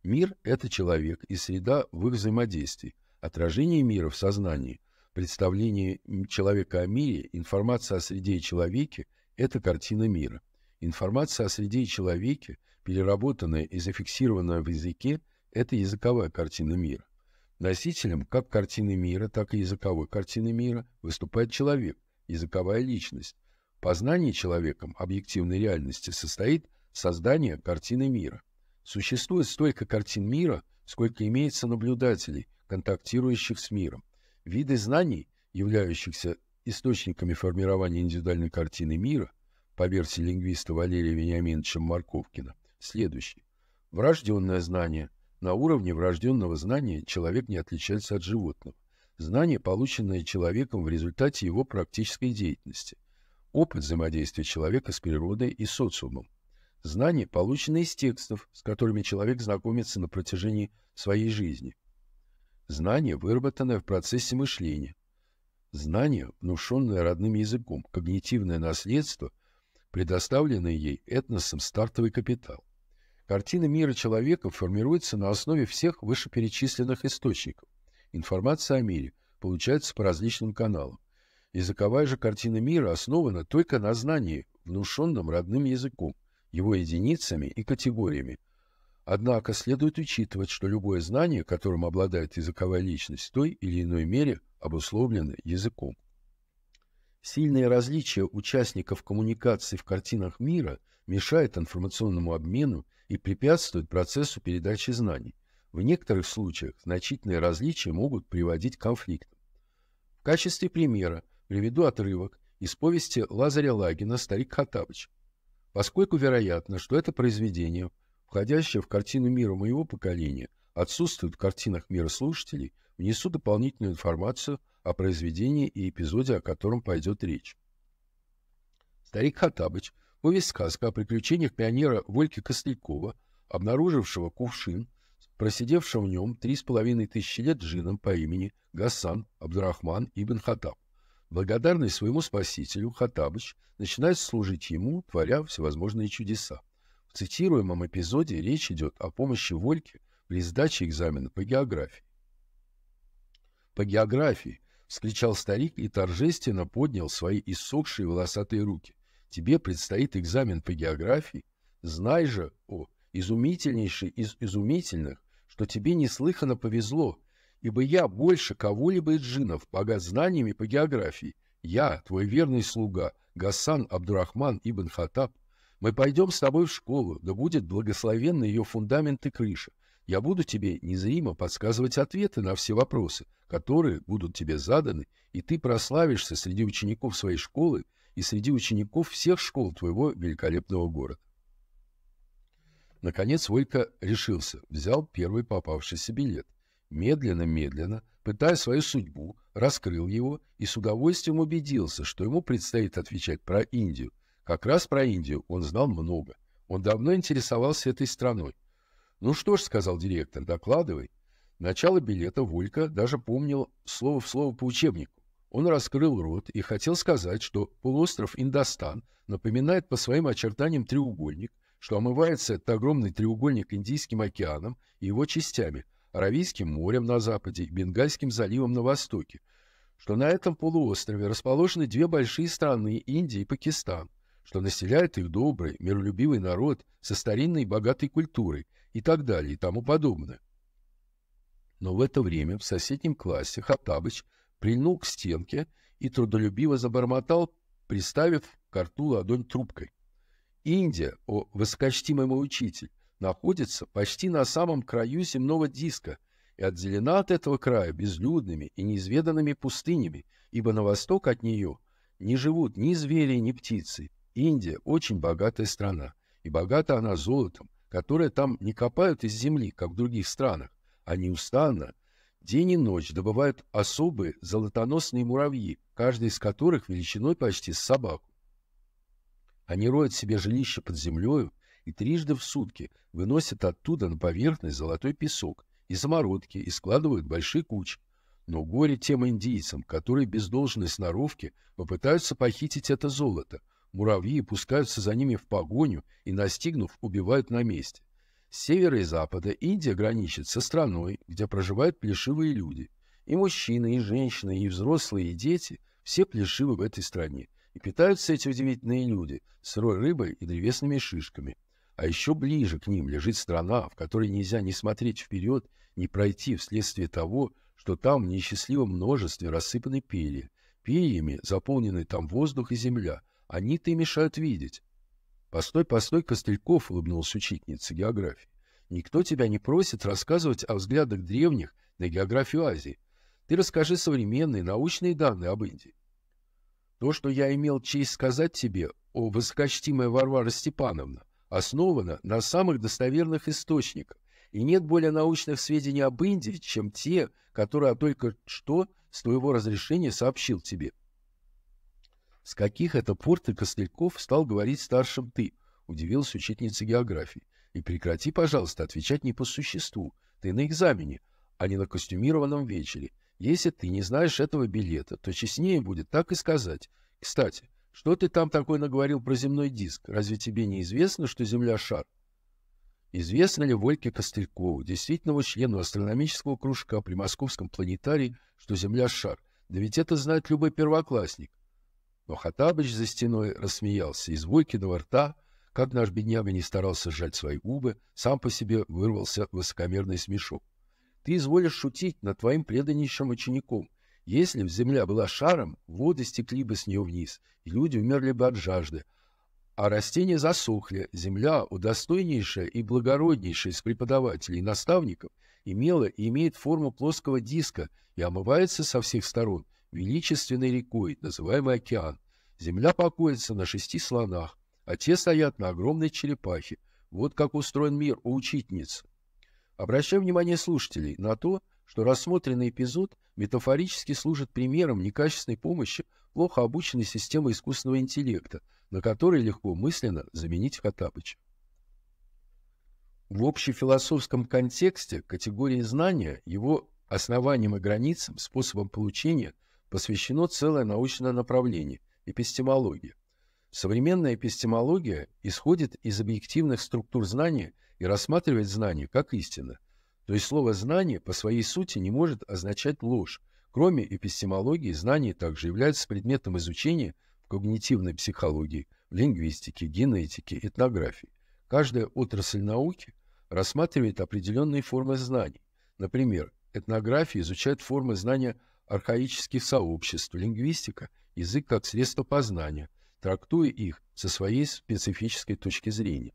Мир – это человек и среда в их взаимодействии, отражение мира в сознании – представлении человека о мире информация о среде и человеке – это картина мира. Информация о среде и человеке, переработанная и зафиксированная в языке, это языковая картина мира. Носителем как картины мира, так и языковой картины мира выступает человек, языковая личность. Познание человеком объективной реальности состоит создание картины мира. Существует столько картин мира, сколько имеется наблюдателей, контактирующих с миром. Виды знаний, являющихся источниками формирования индивидуальной картины мира, по версии лингвиста Валерия Вениаминовича Марковкина, следующие. Врожденное знание. На уровне врожденного знания человек не отличается от животного. Знание, полученное человеком в результате его практической деятельности. Опыт взаимодействия человека с природой и социумом. Знания, полученные из текстов, с которыми человек знакомится на протяжении своей жизни. Знание, выработанное в процессе мышления. Знание, внушенное родным языком, когнитивное наследство, предоставленное ей этносом стартовый капитал. Картина мира человека формируется на основе всех вышеперечисленных источников. Информация о мире получается по различным каналам. Языковая же картина мира основана только на знании, внушенном родным языком, его единицами и категориями – Однако следует учитывать, что любое знание, которым обладает языковая личность, в той или иной мере обусловлено языком. Сильные различия участников коммуникации в картинах мира мешают информационному обмену и препятствуют процессу передачи знаний. В некоторых случаях значительные различия могут приводить к конфликтам. В качестве примера приведу отрывок из повести Лазаря Лагина «Старик Хатабыч». Поскольку вероятно, что это произведение – входящая в картину мира моего поколения, отсутствует в картинах мира слушателей, внесу дополнительную информацию о произведении и эпизоде, о котором пойдет речь. Старик Хатабыч вывез сказку о приключениях пионера Вольки Кослякова, обнаружившего кувшин, просидевшего в нем три с половиной тысячи лет джином по имени Гасан Абдурахман Ибн Хатаб. Благодарный своему спасителю, Хатабыч начинает служить ему, творя всевозможные чудеса. В цитируемом эпизоде речь идет о помощи Вольке при сдаче экзамена по географии. «По географии!» — вскричал старик и торжественно поднял свои иссохшие волосатые руки. «Тебе предстоит экзамен по географии? Знай же, о, изумительнейший из изумительных, что тебе неслыханно повезло, ибо я больше кого-либо из джинов богат знаниями по географии. Я, твой верный слуга, Гасан Абдурахман Ибн Хатаб, мы пойдем с тобой в школу, да будет благословенна ее фундамент и крыша. Я буду тебе незримо подсказывать ответы на все вопросы, которые будут тебе заданы, и ты прославишься среди учеников своей школы и среди учеников всех школ твоего великолепного города. Наконец Волька решился, взял первый попавшийся билет. Медленно-медленно, пытая свою судьбу, раскрыл его и с удовольствием убедился, что ему предстоит отвечать про Индию, как раз про Индию он знал много. Он давно интересовался этой страной. «Ну что ж», — сказал директор, — «докладывай». Начало билета Волька даже помнил слово в слово по учебнику. Он раскрыл рот и хотел сказать, что полуостров Индостан напоминает по своим очертаниям треугольник, что омывается этот огромный треугольник Индийским океаном и его частями, Аравийским морем на западе и Бенгальским заливом на востоке, что на этом полуострове расположены две большие страны – Индия и Пакистан – что населяет их добрый, миролюбивый народ со старинной богатой культурой и так далее и тому подобное. Но в это время в соседнем классе Хаттабыч прильнул к стенке и трудолюбиво забормотал, приставив карту рту ладонь трубкой. Индия, о высокочтимый мой учитель, находится почти на самом краю земного диска и отделена от этого края безлюдными и неизведанными пустынями, ибо на восток от нее не живут ни звери, ни птицы, Индия очень богатая страна, и богата она золотом, которое там не копают из земли, как в других странах, а неустанно, день и ночь добывают особые золотоносные муравьи, каждый из которых величиной почти с собаку. Они роют себе жилище под землею и трижды в сутки выносят оттуда на поверхность золотой песок и самородки и складывают большие кучи. Но горе тем индийцам, которые без должной сноровки попытаются похитить это золото – Муравьи пускаются за ними в погоню и, настигнув, убивают на месте. С севера и запада Индия граничит со страной, где проживают плешивые люди. И мужчины, и женщины, и взрослые, и дети – все плешивы в этой стране. И питаются эти удивительные люди сырой рыбой и древесными шишками. А еще ближе к ним лежит страна, в которой нельзя ни смотреть вперед, ни пройти вследствие того, что там в несчастливом множестве рассыпаны перья. Перьями заполнены там воздух и земля – они-то и мешают видеть. Постой, постой, Костыльков, улыбнулся учительница географии. Никто тебя не просит рассказывать о взглядах древних на географию Азии. Ты расскажи современные научные данные об Индии. То, что я имел честь сказать тебе, о высокочтимая Варвара Степановна, основано на самых достоверных источниках, и нет более научных сведений об Индии, чем те, которые я только что с твоего разрешения сообщил тебе. «С каких это пор ты, Костляков, стал говорить старшим «ты»?» — удивилась учительница географии. «И прекрати, пожалуйста, отвечать не по существу. Ты на экзамене, а не на костюмированном вечере. Если ты не знаешь этого билета, то честнее будет так и сказать. Кстати, что ты там такое наговорил про земной диск? Разве тебе не известно, что Земля — шар?» Известно ли Вольке Костылькову, действительному члену астрономического кружка при московском планетарии, что Земля — шар? Да ведь это знает любой первоклассник. Но Хатабыч за стеной рассмеялся, и звук до рта, как наш бедняга не старался сжать свои губы, сам по себе вырвался высокомерный смешок. Ты изволишь шутить над твоим преданнейшим учеником. Если б земля была шаром, воды стекли бы с нее вниз, и люди умерли бы от жажды. А растения засохли, земля, удостойнейшая и благороднейшая из преподавателей и наставников, имела и имеет форму плоского диска и омывается со всех сторон, величественной рекой, называемой океан. Земля покоится на шести слонах, а те стоят на огромной черепахе. Вот как устроен мир у учительницы. Обращаю внимание слушателей на то, что рассмотренный эпизод метафорически служит примером некачественной помощи плохо обученной системы искусственного интеллекта, на которой легко мысленно заменить Хатапыча. В общефилософском контексте категории знания, его основанием и границам, способом получения – посвящено целое научное направление – эпистемология. Современная эпистемология исходит из объективных структур знания и рассматривает знание как истина. То есть слово «знание» по своей сути не может означать ложь. Кроме эпистемологии, знание также является предметом изучения в когнитивной психологии, в лингвистике, генетике, этнографии. Каждая отрасль науки рассматривает определенные формы знаний. Например, этнография изучает формы знания – архаических сообществ, лингвистика, язык как средство познания, трактуя их со своей специфической точки зрения.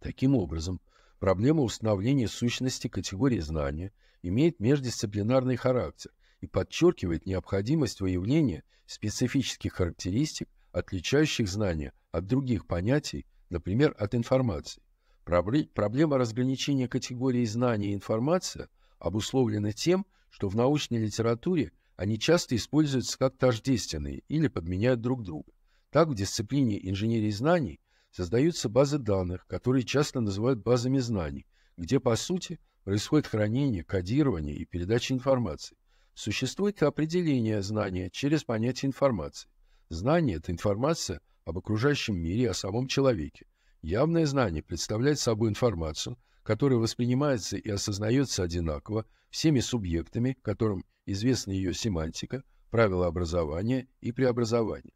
Таким образом, проблема установления сущности категории знания имеет междисциплинарный характер и подчеркивает необходимость выявления специфических характеристик, отличающих знания от других понятий, например, от информации. Проблема разграничения категории знания и информация обусловлена тем, что в научной литературе они часто используются как тождественные или подменяют друг друга. Так в дисциплине инженерии знаний создаются базы данных, которые часто называют базами знаний, где, по сути, происходит хранение, кодирование и передача информации. Существует определение знания через понятие информации. Знание – это информация об окружающем мире о самом человеке. Явное знание представляет собой информацию, которая воспринимается и осознается одинаково, всеми субъектами, которым известна ее семантика, правила образования и преобразования.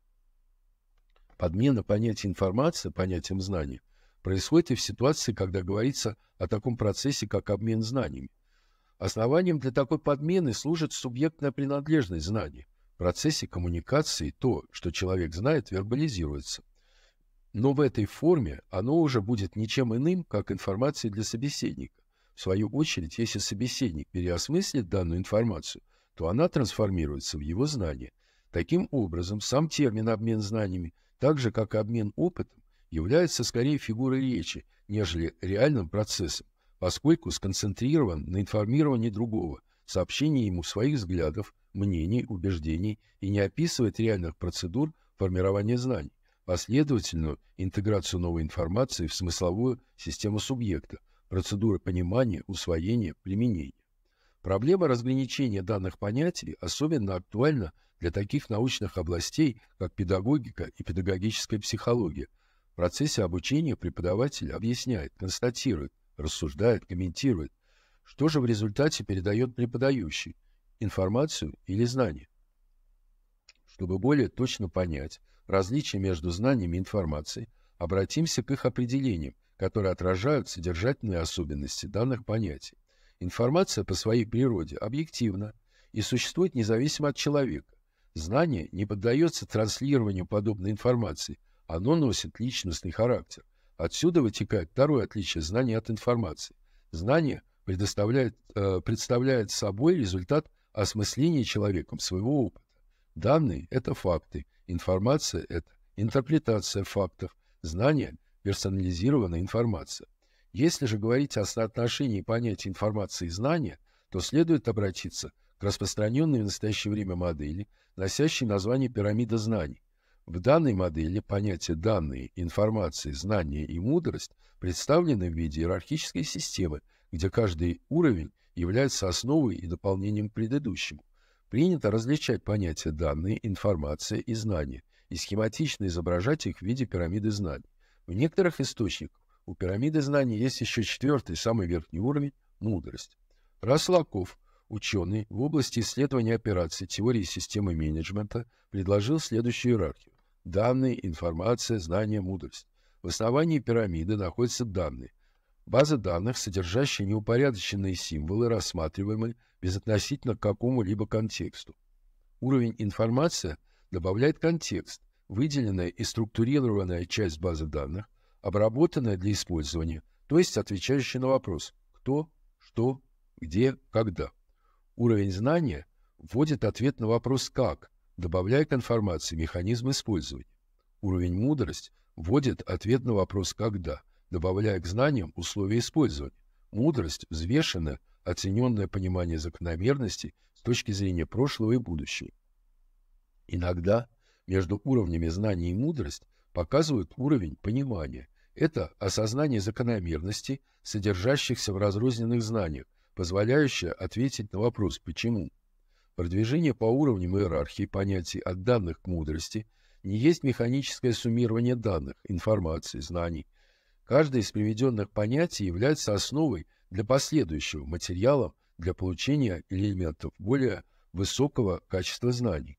Подмена понятия информации понятием знания происходит и в ситуации, когда говорится о таком процессе, как обмен знаниями. Основанием для такой подмены служит субъектная принадлежность знаний. В процессе коммуникации то, что человек знает, вербализируется. Но в этой форме оно уже будет ничем иным, как информацией для собеседника. В свою очередь, если собеседник переосмыслит данную информацию, то она трансформируется в его знание. Таким образом, сам термин «обмен знаниями», так же как и обмен опытом, является скорее фигурой речи, нежели реальным процессом, поскольку сконцентрирован на информировании другого, сообщении ему своих взглядов, мнений, убеждений и не описывает реальных процедур формирования знаний, последовательную а, интеграцию новой информации в смысловую систему субъекта, процедуры понимания, усвоения, применения. Проблема разграничения данных понятий особенно актуальна для таких научных областей, как педагогика и педагогическая психология. В процессе обучения преподаватель объясняет, констатирует, рассуждает, комментирует, что же в результате передает преподающий – информацию или знания. Чтобы более точно понять различия между знаниями и информацией, обратимся к их определениям – которые отражают содержательные особенности данных понятий. Информация по своей природе объективна и существует независимо от человека. Знание не поддается транслированию подобной информации, оно носит личностный характер. Отсюда вытекает второе отличие знания от информации. Знание предоставляет, э, представляет собой результат осмысления человеком своего опыта. Данные – это факты, информация – это интерпретация фактов, знание – персонализированная информация. Если же говорить о соотношении понятия информации и знания, то следует обратиться к распространенной в настоящее время модели, носящей название пирамида знаний. В данной модели понятия данные, информации, знания и мудрость представлены в виде иерархической системы, где каждый уровень является основой и дополнением к предыдущему. Принято различать понятия данные, информация и знания и схематично изображать их в виде пирамиды знаний. В некоторых источниках у пирамиды знаний есть еще четвертый, самый верхний уровень – мудрость. Рослаков, ученый в области исследования операций, теории системы менеджмента, предложил следующую иерархию. Данные, информация, знания, мудрость. В основании пирамиды находятся данные. База данных, содержащая неупорядоченные символы, рассматриваемые безотносительно к какому-либо контексту. Уровень информация добавляет контекст, выделенная и структурированная часть базы данных, обработанная для использования, то есть отвечающая на вопрос «кто», «что», «где», «когда». Уровень знания вводит ответ на вопрос «как», добавляя к информации механизм использования. Уровень мудрость вводит ответ на вопрос «когда», добавляя к знаниям условия использования. Мудрость взвешена, оцененное понимание закономерностей с точки зрения прошлого и будущего. Иногда между уровнями знаний и мудрость показывают уровень понимания. Это осознание закономерностей, содержащихся в разрозненных знаниях, позволяющее ответить на вопрос «почему?». Продвижение по уровням иерархии понятий от данных к мудрости не есть механическое суммирование данных, информации, знаний. Каждое из приведенных понятий является основой для последующего материала для получения элементов более высокого качества знаний.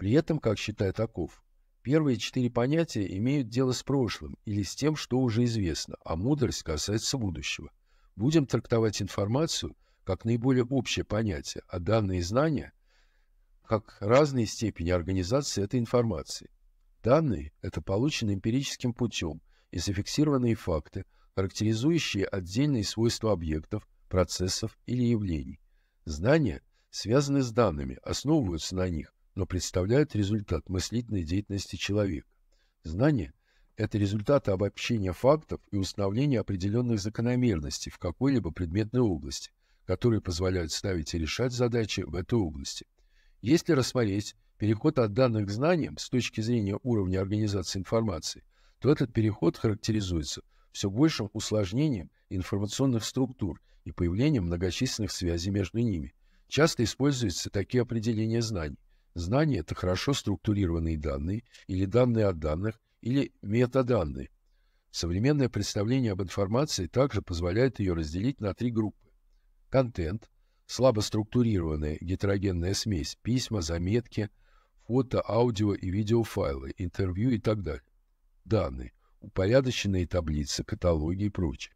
При этом, как считает Аков, первые четыре понятия имеют дело с прошлым или с тем, что уже известно, а мудрость касается будущего. Будем трактовать информацию как наиболее общее понятие, а данные знания – как разные степени организации этой информации. Данные – это полученные эмпирическим путем и зафиксированные факты, характеризующие отдельные свойства объектов, процессов или явлений. Знания связанные с данными, основываются на них, но представляют результат мыслительной деятельности человека. Знание – это результат обобщения фактов и установления определенных закономерностей в какой-либо предметной области, которые позволяют ставить и решать задачи в этой области. Если рассмотреть переход от данных к знаниям с точки зрения уровня организации информации, то этот переход характеризуется все большим усложнением информационных структур и появлением многочисленных связей между ними. Часто используются такие определения знаний. Знание – это хорошо структурированные данные или данные о данных, или метаданные. Современное представление об информации также позволяет ее разделить на три группы. Контент – слабо структурированная гетерогенная смесь, письма, заметки, фото, аудио и видеофайлы, интервью и так далее. Данные – упорядоченные таблицы, каталоги и прочее.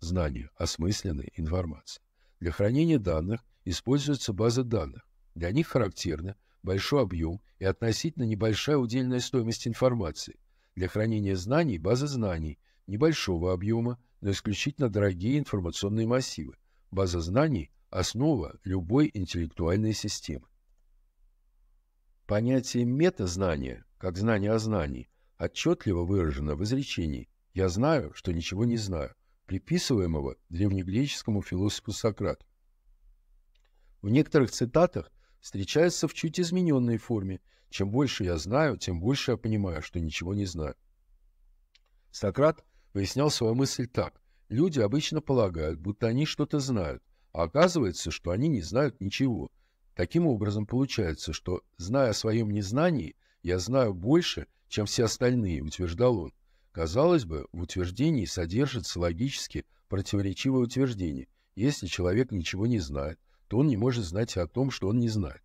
Знания – осмысленная информация. Для хранения данных используется база данных. Для них характерно большой объем и относительно небольшая удельная стоимость информации. Для хранения знаний база знаний небольшого объема, но исключительно дорогие информационные массивы. База знаний – основа любой интеллектуальной системы. Понятие метазнания, как знание о знании, отчетливо выражено в изречении «я знаю, что ничего не знаю», приписываемого древнегреческому философу Сократу. В некоторых цитатах встречается в чуть измененной форме. Чем больше я знаю, тем больше я понимаю, что ничего не знаю. Сократ выяснял свою мысль так. Люди обычно полагают, будто они что-то знают, а оказывается, что они не знают ничего. Таким образом, получается, что, зная о своем незнании, я знаю больше, чем все остальные, утверждал он. Казалось бы, в утверждении содержится логически противоречивое утверждение. Если человек ничего не знает, то он не может знать о том, что он не знает.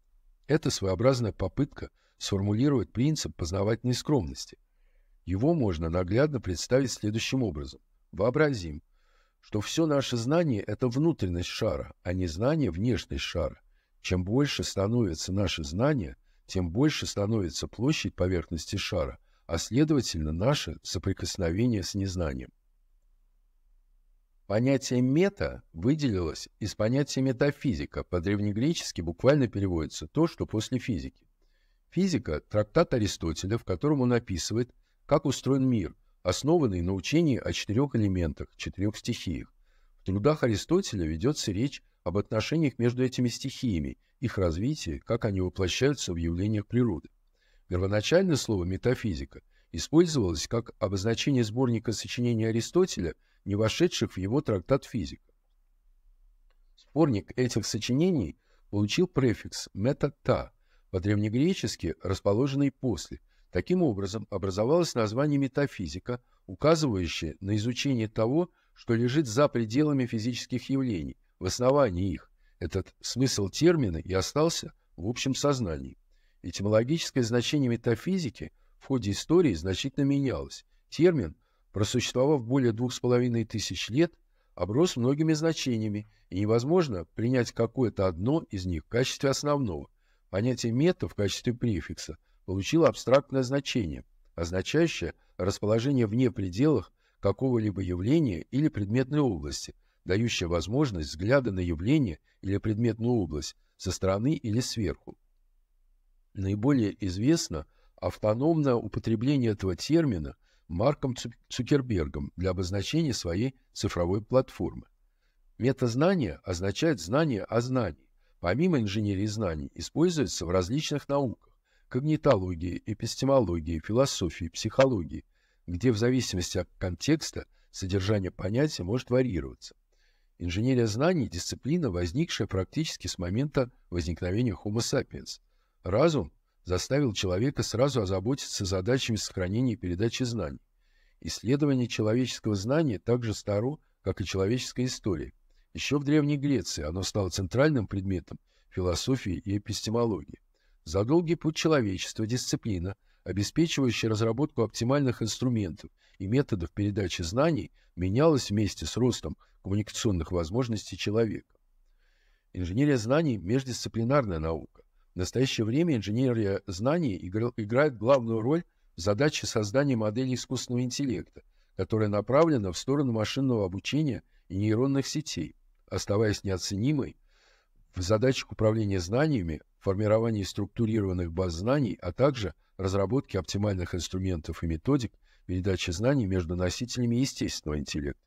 Это своеобразная попытка сформулировать принцип познавательной скромности. Его можно наглядно представить следующим образом. Вообразим, что все наше знание – это внутренность шара, а не знание – внешность шара. Чем больше становится наше знание, тем больше становится площадь поверхности шара, а следовательно наше соприкосновение с незнанием. Понятие «мета» выделилось из понятия «метафизика». По-древнегречески буквально переводится то, что после физики. Физика – трактат Аристотеля, в котором он описывает, как устроен мир, основанный на учении о четырех элементах, четырех стихиях. В трудах Аристотеля ведется речь об отношениях между этими стихиями, их развитии, как они воплощаются в явлениях природы. Первоначально слово «метафизика» использовалось как обозначение сборника сочинений Аристотеля – не вошедших в его трактат физика. Спорник этих сочинений получил префикс «мета-та», по-древнегречески расположенный после. Таким образом, образовалось название метафизика, указывающее на изучение того, что лежит за пределами физических явлений, в основании их. Этот смысл термина и остался в общем сознании. Этимологическое значение метафизики в ходе истории значительно менялось. Термин просуществовав более двух с половиной тысяч лет, оброс многими значениями, и невозможно принять какое-то одно из них в качестве основного. Понятие «мета» в качестве префикса получило абстрактное значение, означающее расположение вне пределах какого-либо явления или предметной области, дающее возможность взгляда на явление или предметную область со стороны или сверху. Наиболее известно автономное употребление этого термина – Марком Цукербергом для обозначения своей цифровой платформы. Метазнание означает знание о знании. Помимо инженерии знаний, используется в различных науках – когнитологии, эпистемологии, философии, психологии, где в зависимости от контекста содержание понятия может варьироваться. Инженерия знаний – дисциплина, возникшая практически с момента возникновения Homo sapiens. Разум заставил человека сразу озаботиться задачами сохранения и передачи знаний. Исследование человеческого знания так же старо, как и человеческая история. Еще в Древней Греции оно стало центральным предметом философии и эпистемологии. За долгий путь человечества дисциплина, обеспечивающая разработку оптимальных инструментов и методов передачи знаний, менялась вместе с ростом коммуникационных возможностей человека. Инженерия знаний – междисциплинарная наука. В настоящее время инженерия знаний играет главную роль в задаче создания модели искусственного интеллекта, которая направлена в сторону машинного обучения и нейронных сетей, оставаясь неоценимой в задачах управления знаниями, формировании структурированных баз знаний, а также разработке оптимальных инструментов и методик передачи знаний между носителями естественного интеллекта.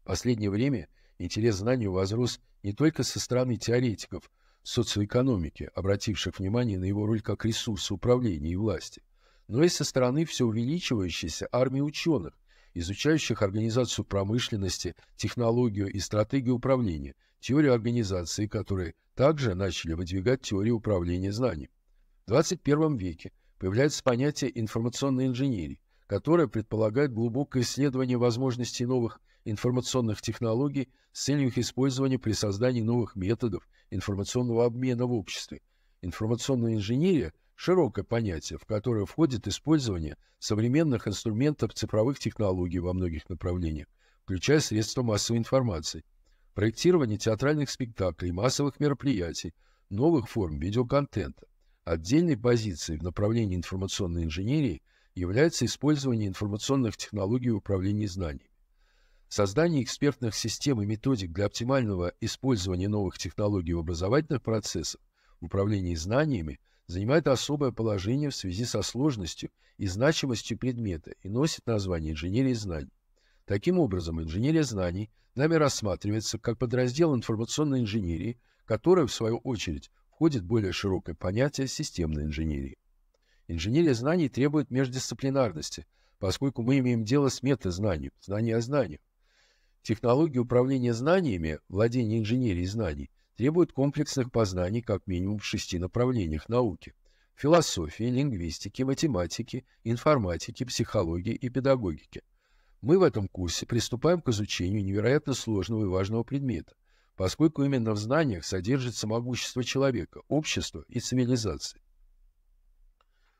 В последнее время интерес к знанию возрос не только со стороны теоретиков, социоэкономики, обративших внимание на его роль как ресурс управления и власти, но и со стороны все увеличивающейся армии ученых, изучающих организацию промышленности, технологию и стратегию управления, теорию организации, которые также начали выдвигать теорию управления знанием. В 21 веке появляется понятие информационной инженерии, которое предполагает глубокое исследование возможностей новых информационных технологий с целью их использования при создании новых методов информационного обмена в обществе. Информационная инженерия – широкое понятие, в которое входит использование современных инструментов цифровых технологий во многих направлениях, включая средства массовой информации, проектирование театральных спектаклей, массовых мероприятий, новых форм видеоконтента. Отдельной позицией в направлении информационной инженерии является использование информационных технологий управления управлении знаний. Создание экспертных систем и методик для оптимального использования новых технологий в образовательных процессах, в управлении знаниями, занимает особое положение в связи со сложностью и значимостью предмета и носит название инженерии знаний. Таким образом, инженерия знаний нами рассматривается как подраздел информационной инженерии, которая, в свою очередь, входит в более широкое понятие системной инженерии. Инженерия знаний требует междисциплинарности, поскольку мы имеем дело с метазнанием, знанием о знаниях, Технологии управления знаниями, владение инженерией знаний, требуют комплексных познаний как минимум в шести направлениях науки – философии, лингвистики, математики, информатики, психологии и педагогики. Мы в этом курсе приступаем к изучению невероятно сложного и важного предмета, поскольку именно в знаниях содержится могущество человека, общества и цивилизации.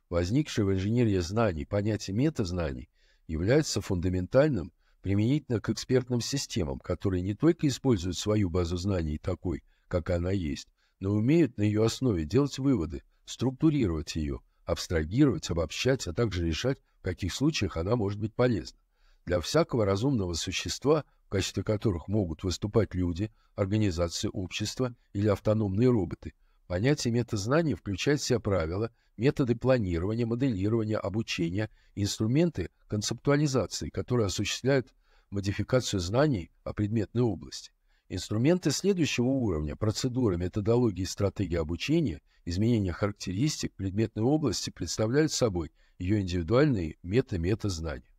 Возникшее в инженерии знаний понятие метазнаний является фундаментальным применительно к экспертным системам, которые не только используют свою базу знаний такой, как она есть, но умеют на ее основе делать выводы, структурировать ее, абстрагировать, обобщать, а также решать, в каких случаях она может быть полезна. Для всякого разумного существа, в качестве которых могут выступать люди, организации общества или автономные роботы, понятие метазнаний включает в себя правила, методы планирования, моделирования, обучения, инструменты концептуализации, которые осуществляют модификацию знаний о предметной области. Инструменты следующего уровня, процедуры, методологии и стратегии обучения, изменения характеристик предметной области представляют собой ее индивидуальные мета-мета-знания.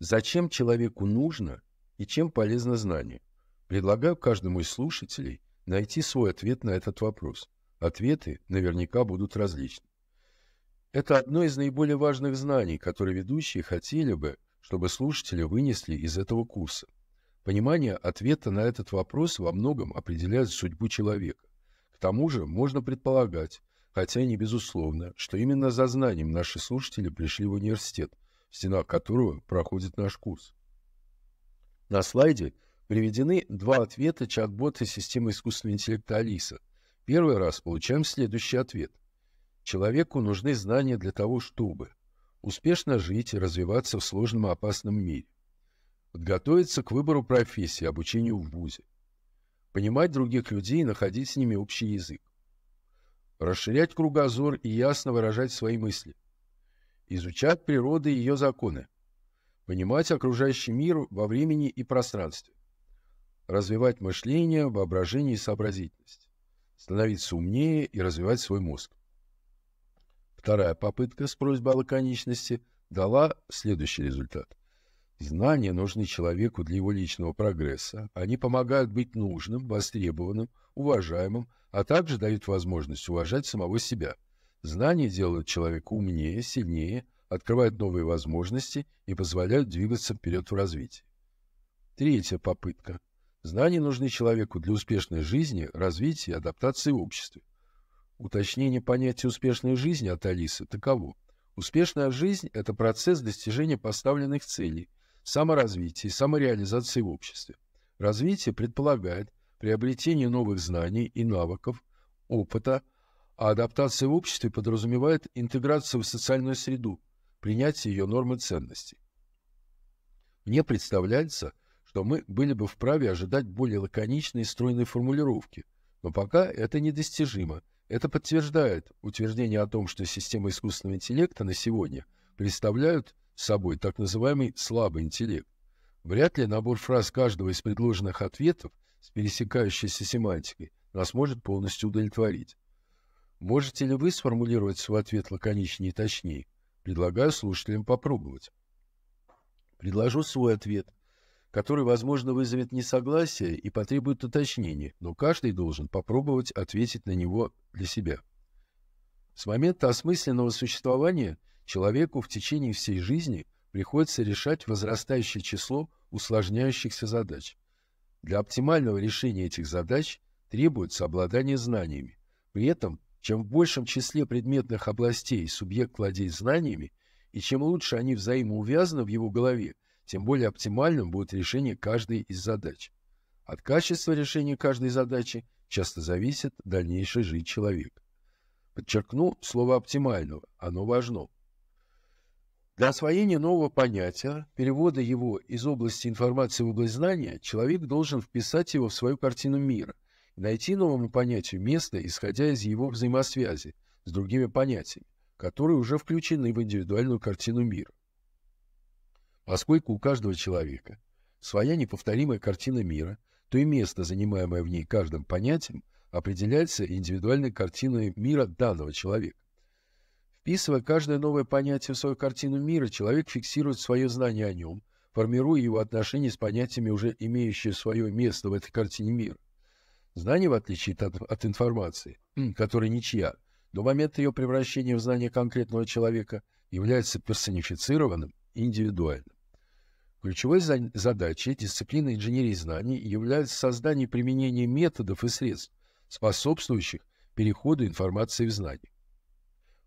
Зачем человеку нужно и чем полезно знание? Предлагаю каждому из слушателей найти свой ответ на этот вопрос – Ответы наверняка будут различны. Это одно из наиболее важных знаний, которые ведущие хотели бы, чтобы слушатели вынесли из этого курса. Понимание ответа на этот вопрос во многом определяет судьбу человека. К тому же можно предполагать, хотя и не безусловно, что именно за знанием наши слушатели пришли в университет, в стенах которого проходит наш курс. На слайде приведены два ответа чат-бота системы искусственного интеллекта Алиса – Первый раз получаем следующий ответ. Человеку нужны знания для того, чтобы успешно жить и развиваться в сложном и опасном мире, подготовиться к выбору профессии, обучению в ВУЗе, понимать других людей и находить с ними общий язык, расширять кругозор и ясно выражать свои мысли, изучать природу и ее законы, понимать окружающий мир во времени и пространстве, развивать мышление, воображение и сообразительность становиться умнее и развивать свой мозг. Вторая попытка с просьбой о лаконичности дала следующий результат. Знания нужны человеку для его личного прогресса. Они помогают быть нужным, востребованным, уважаемым, а также дают возможность уважать самого себя. Знания делают человека умнее, сильнее, открывают новые возможности и позволяют двигаться вперед в развитии. Третья попытка Знания нужны человеку для успешной жизни, развития и адаптации в обществе. Уточнение понятия успешной жизни от Алисы таково. Успешная жизнь – это процесс достижения поставленных целей, саморазвития и самореализации в обществе. Развитие предполагает приобретение новых знаний и навыков, опыта, а адаптация в обществе подразумевает интеграцию в социальную среду, принятие ее норм и ценностей. Мне представляется, что мы были бы вправе ожидать более лаконичной и стройной формулировки, но пока это недостижимо. Это подтверждает утверждение о том, что системы искусственного интеллекта на сегодня представляют собой так называемый слабый интеллект. Вряд ли набор фраз каждого из предложенных ответов с пересекающейся семантикой нас может полностью удовлетворить. Можете ли вы сформулировать свой ответ лаконичнее и точнее? Предлагаю слушателям попробовать. Предложу свой ответ – который, возможно, вызовет несогласие и потребует уточнений, но каждый должен попробовать ответить на него для себя. С момента осмысленного существования человеку в течение всей жизни приходится решать возрастающее число усложняющихся задач. Для оптимального решения этих задач требуется обладание знаниями. При этом, чем в большем числе предметных областей субъект владеет знаниями, и чем лучше они взаимоувязаны в его голове, тем более оптимальным будет решение каждой из задач. От качества решения каждой задачи часто зависит дальнейшая жизнь человека. Подчеркну слово «оптимального», оно важно. Для освоения нового понятия, перевода его из области информации в область знания, человек должен вписать его в свою картину мира найти новому понятию место, исходя из его взаимосвязи с другими понятиями, которые уже включены в индивидуальную картину мира поскольку у каждого человека своя неповторимая картина мира, то и место, занимаемое в ней каждым понятием, определяется индивидуальной картиной мира данного человека. Вписывая каждое новое понятие в свою картину мира, человек фиксирует свое знание о нем, формируя его отношения с понятиями, уже имеющие свое место в этой картине мира. Знание, в отличие от, от информации, которая ничья, до момента ее превращения в знание конкретного человека является персонифицированным, индивидуально. Ключевой задачей дисциплины инженерии знаний является создание и применение методов и средств, способствующих переходу информации в знания.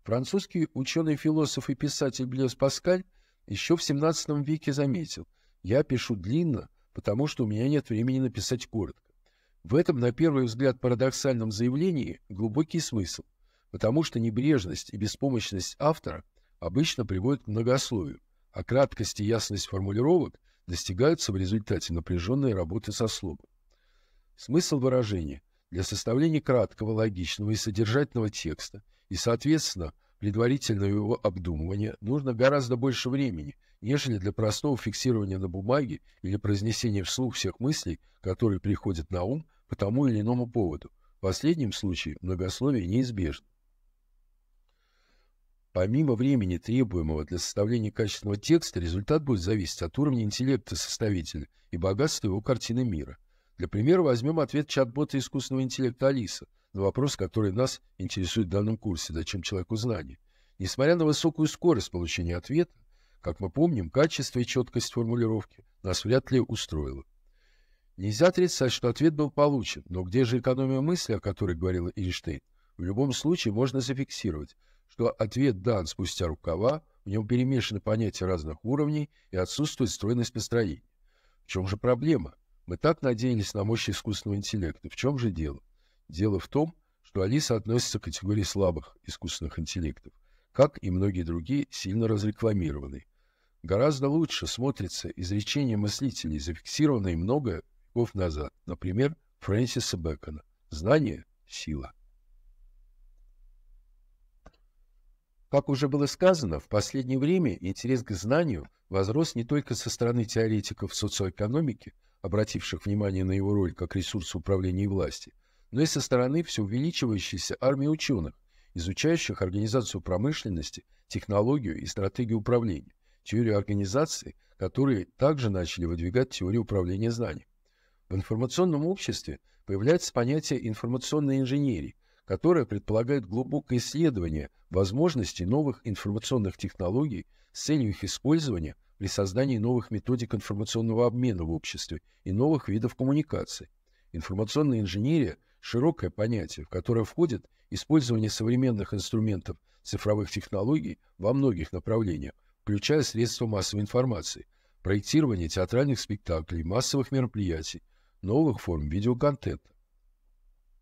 Французский ученый-философ и писатель Блес Паскаль еще в 17 веке заметил, «Я пишу длинно, потому что у меня нет времени написать коротко». В этом, на первый взгляд, парадоксальном заявлении глубокий смысл, потому что небрежность и беспомощность автора обычно приводят к многословию а краткость и ясность формулировок достигаются в результате напряженной работы со словом. Смысл выражения для составления краткого, логичного и содержательного текста и, соответственно, предварительного его обдумывания нужно гораздо больше времени, нежели для простого фиксирования на бумаге или произнесения вслух всех мыслей, которые приходят на ум по тому или иному поводу. В последнем случае многословие неизбежно. Помимо времени, требуемого для составления качественного текста, результат будет зависеть от уровня интеллекта составителя и богатства его картины мира. Для примера возьмем ответ чат-бота искусственного интеллекта Алиса на вопрос, который нас интересует в данном курсе «Зачем человеку знание?». Несмотря на высокую скорость получения ответа, как мы помним, качество и четкость формулировки нас вряд ли устроило. Нельзя отрицать, что ответ был получен, но где же экономия мысли, о которой говорил Эйнштейн? В любом случае можно зафиксировать, что ответ дан спустя рукава, в нем перемешаны понятия разных уровней и отсутствует стройность построения. В чем же проблема? Мы так надеялись на мощь искусственного интеллекта. В чем же дело? Дело в том, что Алиса относится к категории слабых искусственных интеллектов, как и многие другие, сильно разрекламированные. Гораздо лучше смотрится изречение мыслителей, зафиксированное много веков назад, например, Фрэнсиса Бэкона. Знание – сила. Как уже было сказано, в последнее время интерес к знанию возрос не только со стороны теоретиков социоэкономики, обративших внимание на его роль как ресурс управления и власти, но и со стороны все увеличивающейся армии ученых, изучающих организацию промышленности, технологию и стратегию управления, теорию организации, которые также начали выдвигать теорию управления знанием. В информационном обществе появляется понятие информационной инженерии, которая предполагает глубокое исследование возможностей новых информационных технологий с целью их использования при создании новых методик информационного обмена в обществе и новых видов коммуникаций. Информационная инженерия – широкое понятие, в которое входит использование современных инструментов цифровых технологий во многих направлениях, включая средства массовой информации, проектирование театральных спектаклей, массовых мероприятий, новых форм видеоконтента.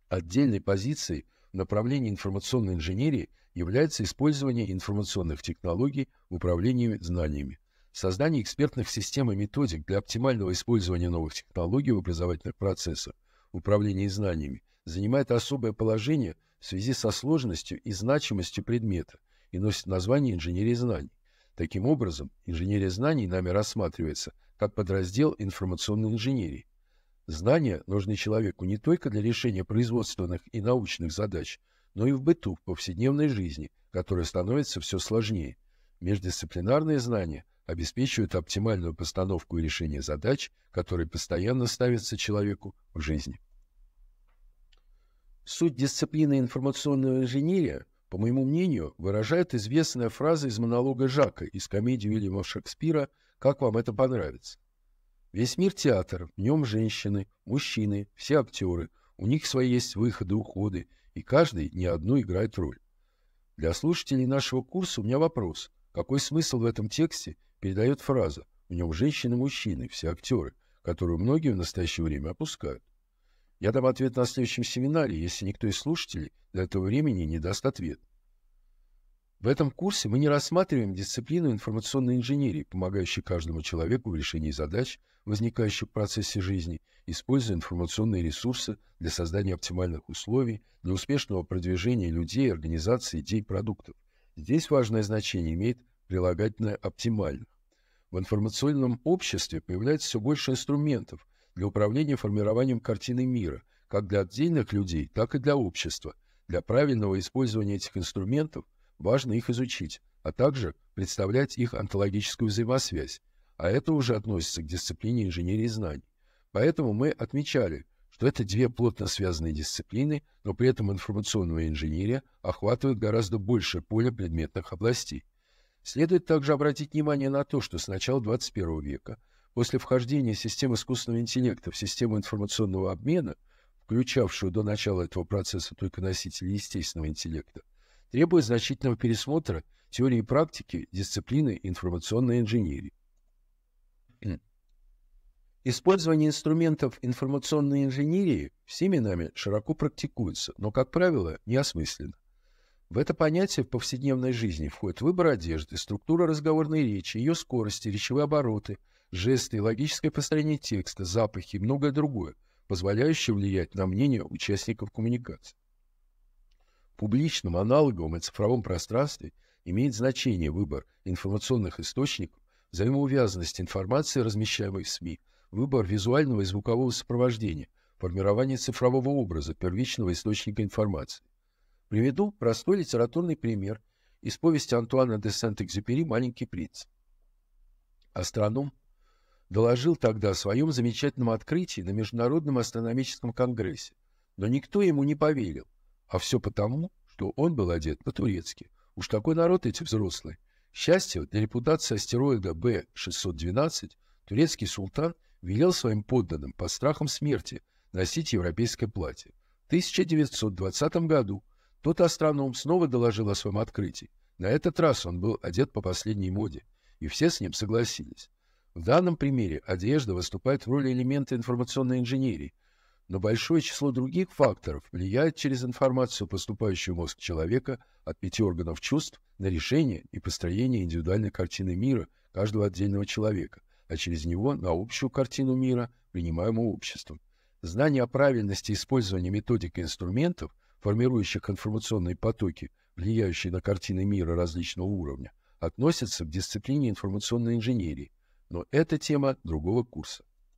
Отдельной позицией Направление информационной инженерии является использование информационных технологий в управлении знаниями. Создание экспертных систем и методик для оптимального использования новых технологий в образовательных процессах, управлении знаниями, занимает особое положение в связи со сложностью и значимостью предмета и носит название инженерии знаний. Таким образом, инженерия знаний нами рассматривается как подраздел информационной инженерии, Знания нужны человеку не только для решения производственных и научных задач, но и в быту, в повседневной жизни, которая становится все сложнее. Междисциплинарные знания обеспечивают оптимальную постановку и решение задач, которые постоянно ставятся человеку в жизни. Суть дисциплины информационного инженерия, по моему мнению, выражает известная фраза из монолога Жака из комедии Уильяма Шекспира «Как вам это понравится?». Весь мир театр, в нем женщины, мужчины, все актеры. У них свои есть выходы, уходы, и каждый не одну играет роль. Для слушателей нашего курса у меня вопрос. Какой смысл в этом тексте передает фраза "у нем женщины-мужчины, все актеры», которую многие в настоящее время опускают? Я дам ответ на следующем семинаре, если никто из слушателей до этого времени не даст ответ. В этом курсе мы не рассматриваем дисциплину информационной инженерии, помогающей каждому человеку в решении задач, возникающих в процессе жизни, используя информационные ресурсы для создания оптимальных условий для успешного продвижения людей, организаций, идей, продуктов. Здесь важное значение имеет прилагательное "оптимально". В информационном обществе появляется все больше инструментов для управления формированием картины мира, как для отдельных людей, так и для общества. Для правильного использования этих инструментов важно их изучить, а также представлять их онтологическую взаимосвязь, а это уже относится к дисциплине инженерии знаний. Поэтому мы отмечали, что это две плотно связанные дисциплины, но при этом информационная инженерия охватывает гораздо больше поля предметных областей. Следует также обратить внимание на то, что с начала 21 века, после вхождения систем искусственного интеллекта в систему информационного обмена, включавшую до начала этого процесса только носители естественного интеллекта, требует значительного пересмотра теории и практики дисциплины информационной инженерии. Использование инструментов информационной инженерии всеми нами широко практикуется, но, как правило, неосмысленно. В это понятие в повседневной жизни входит выбор одежды, структура разговорной речи, ее скорости, речевые обороты, жесты, логическое построение текста, запахи и многое другое, позволяющее влиять на мнение участников коммуникации. В публичном, аналоговом и цифровом пространстве имеет значение выбор информационных источников, взаимоувязанность информации, размещаемой в СМИ – выбор визуального и звукового сопровождения, формирование цифрового образа, первичного источника информации. Приведу простой литературный пример из повести Антуана де Сент-Экзюпери «Маленький принц». Астроном доложил тогда о своем замечательном открытии на Международном астрономическом конгрессе, но никто ему не поверил, а все потому, что он был одет по-турецки. Уж такой народ эти взрослые. Счастье для репутации астероида Б-612 турецкий султан велел своим подданным по страхам смерти носить европейское платье. В 1920 году тот астроном снова доложил о своем открытии. На этот раз он был одет по последней моде, и все с ним согласились. В данном примере одежда выступает в роли элемента информационной инженерии, но большое число других факторов влияет через информацию, поступающую в мозг человека от пяти органов чувств, на решение и построение индивидуальной картины мира каждого отдельного человека – а через него на общую картину мира, принимаемую обществом. Знание о правильности использования методик и инструментов, формирующих информационные потоки, влияющие на картины мира различного уровня, относятся к дисциплине информационной инженерии, но это тема другого курса.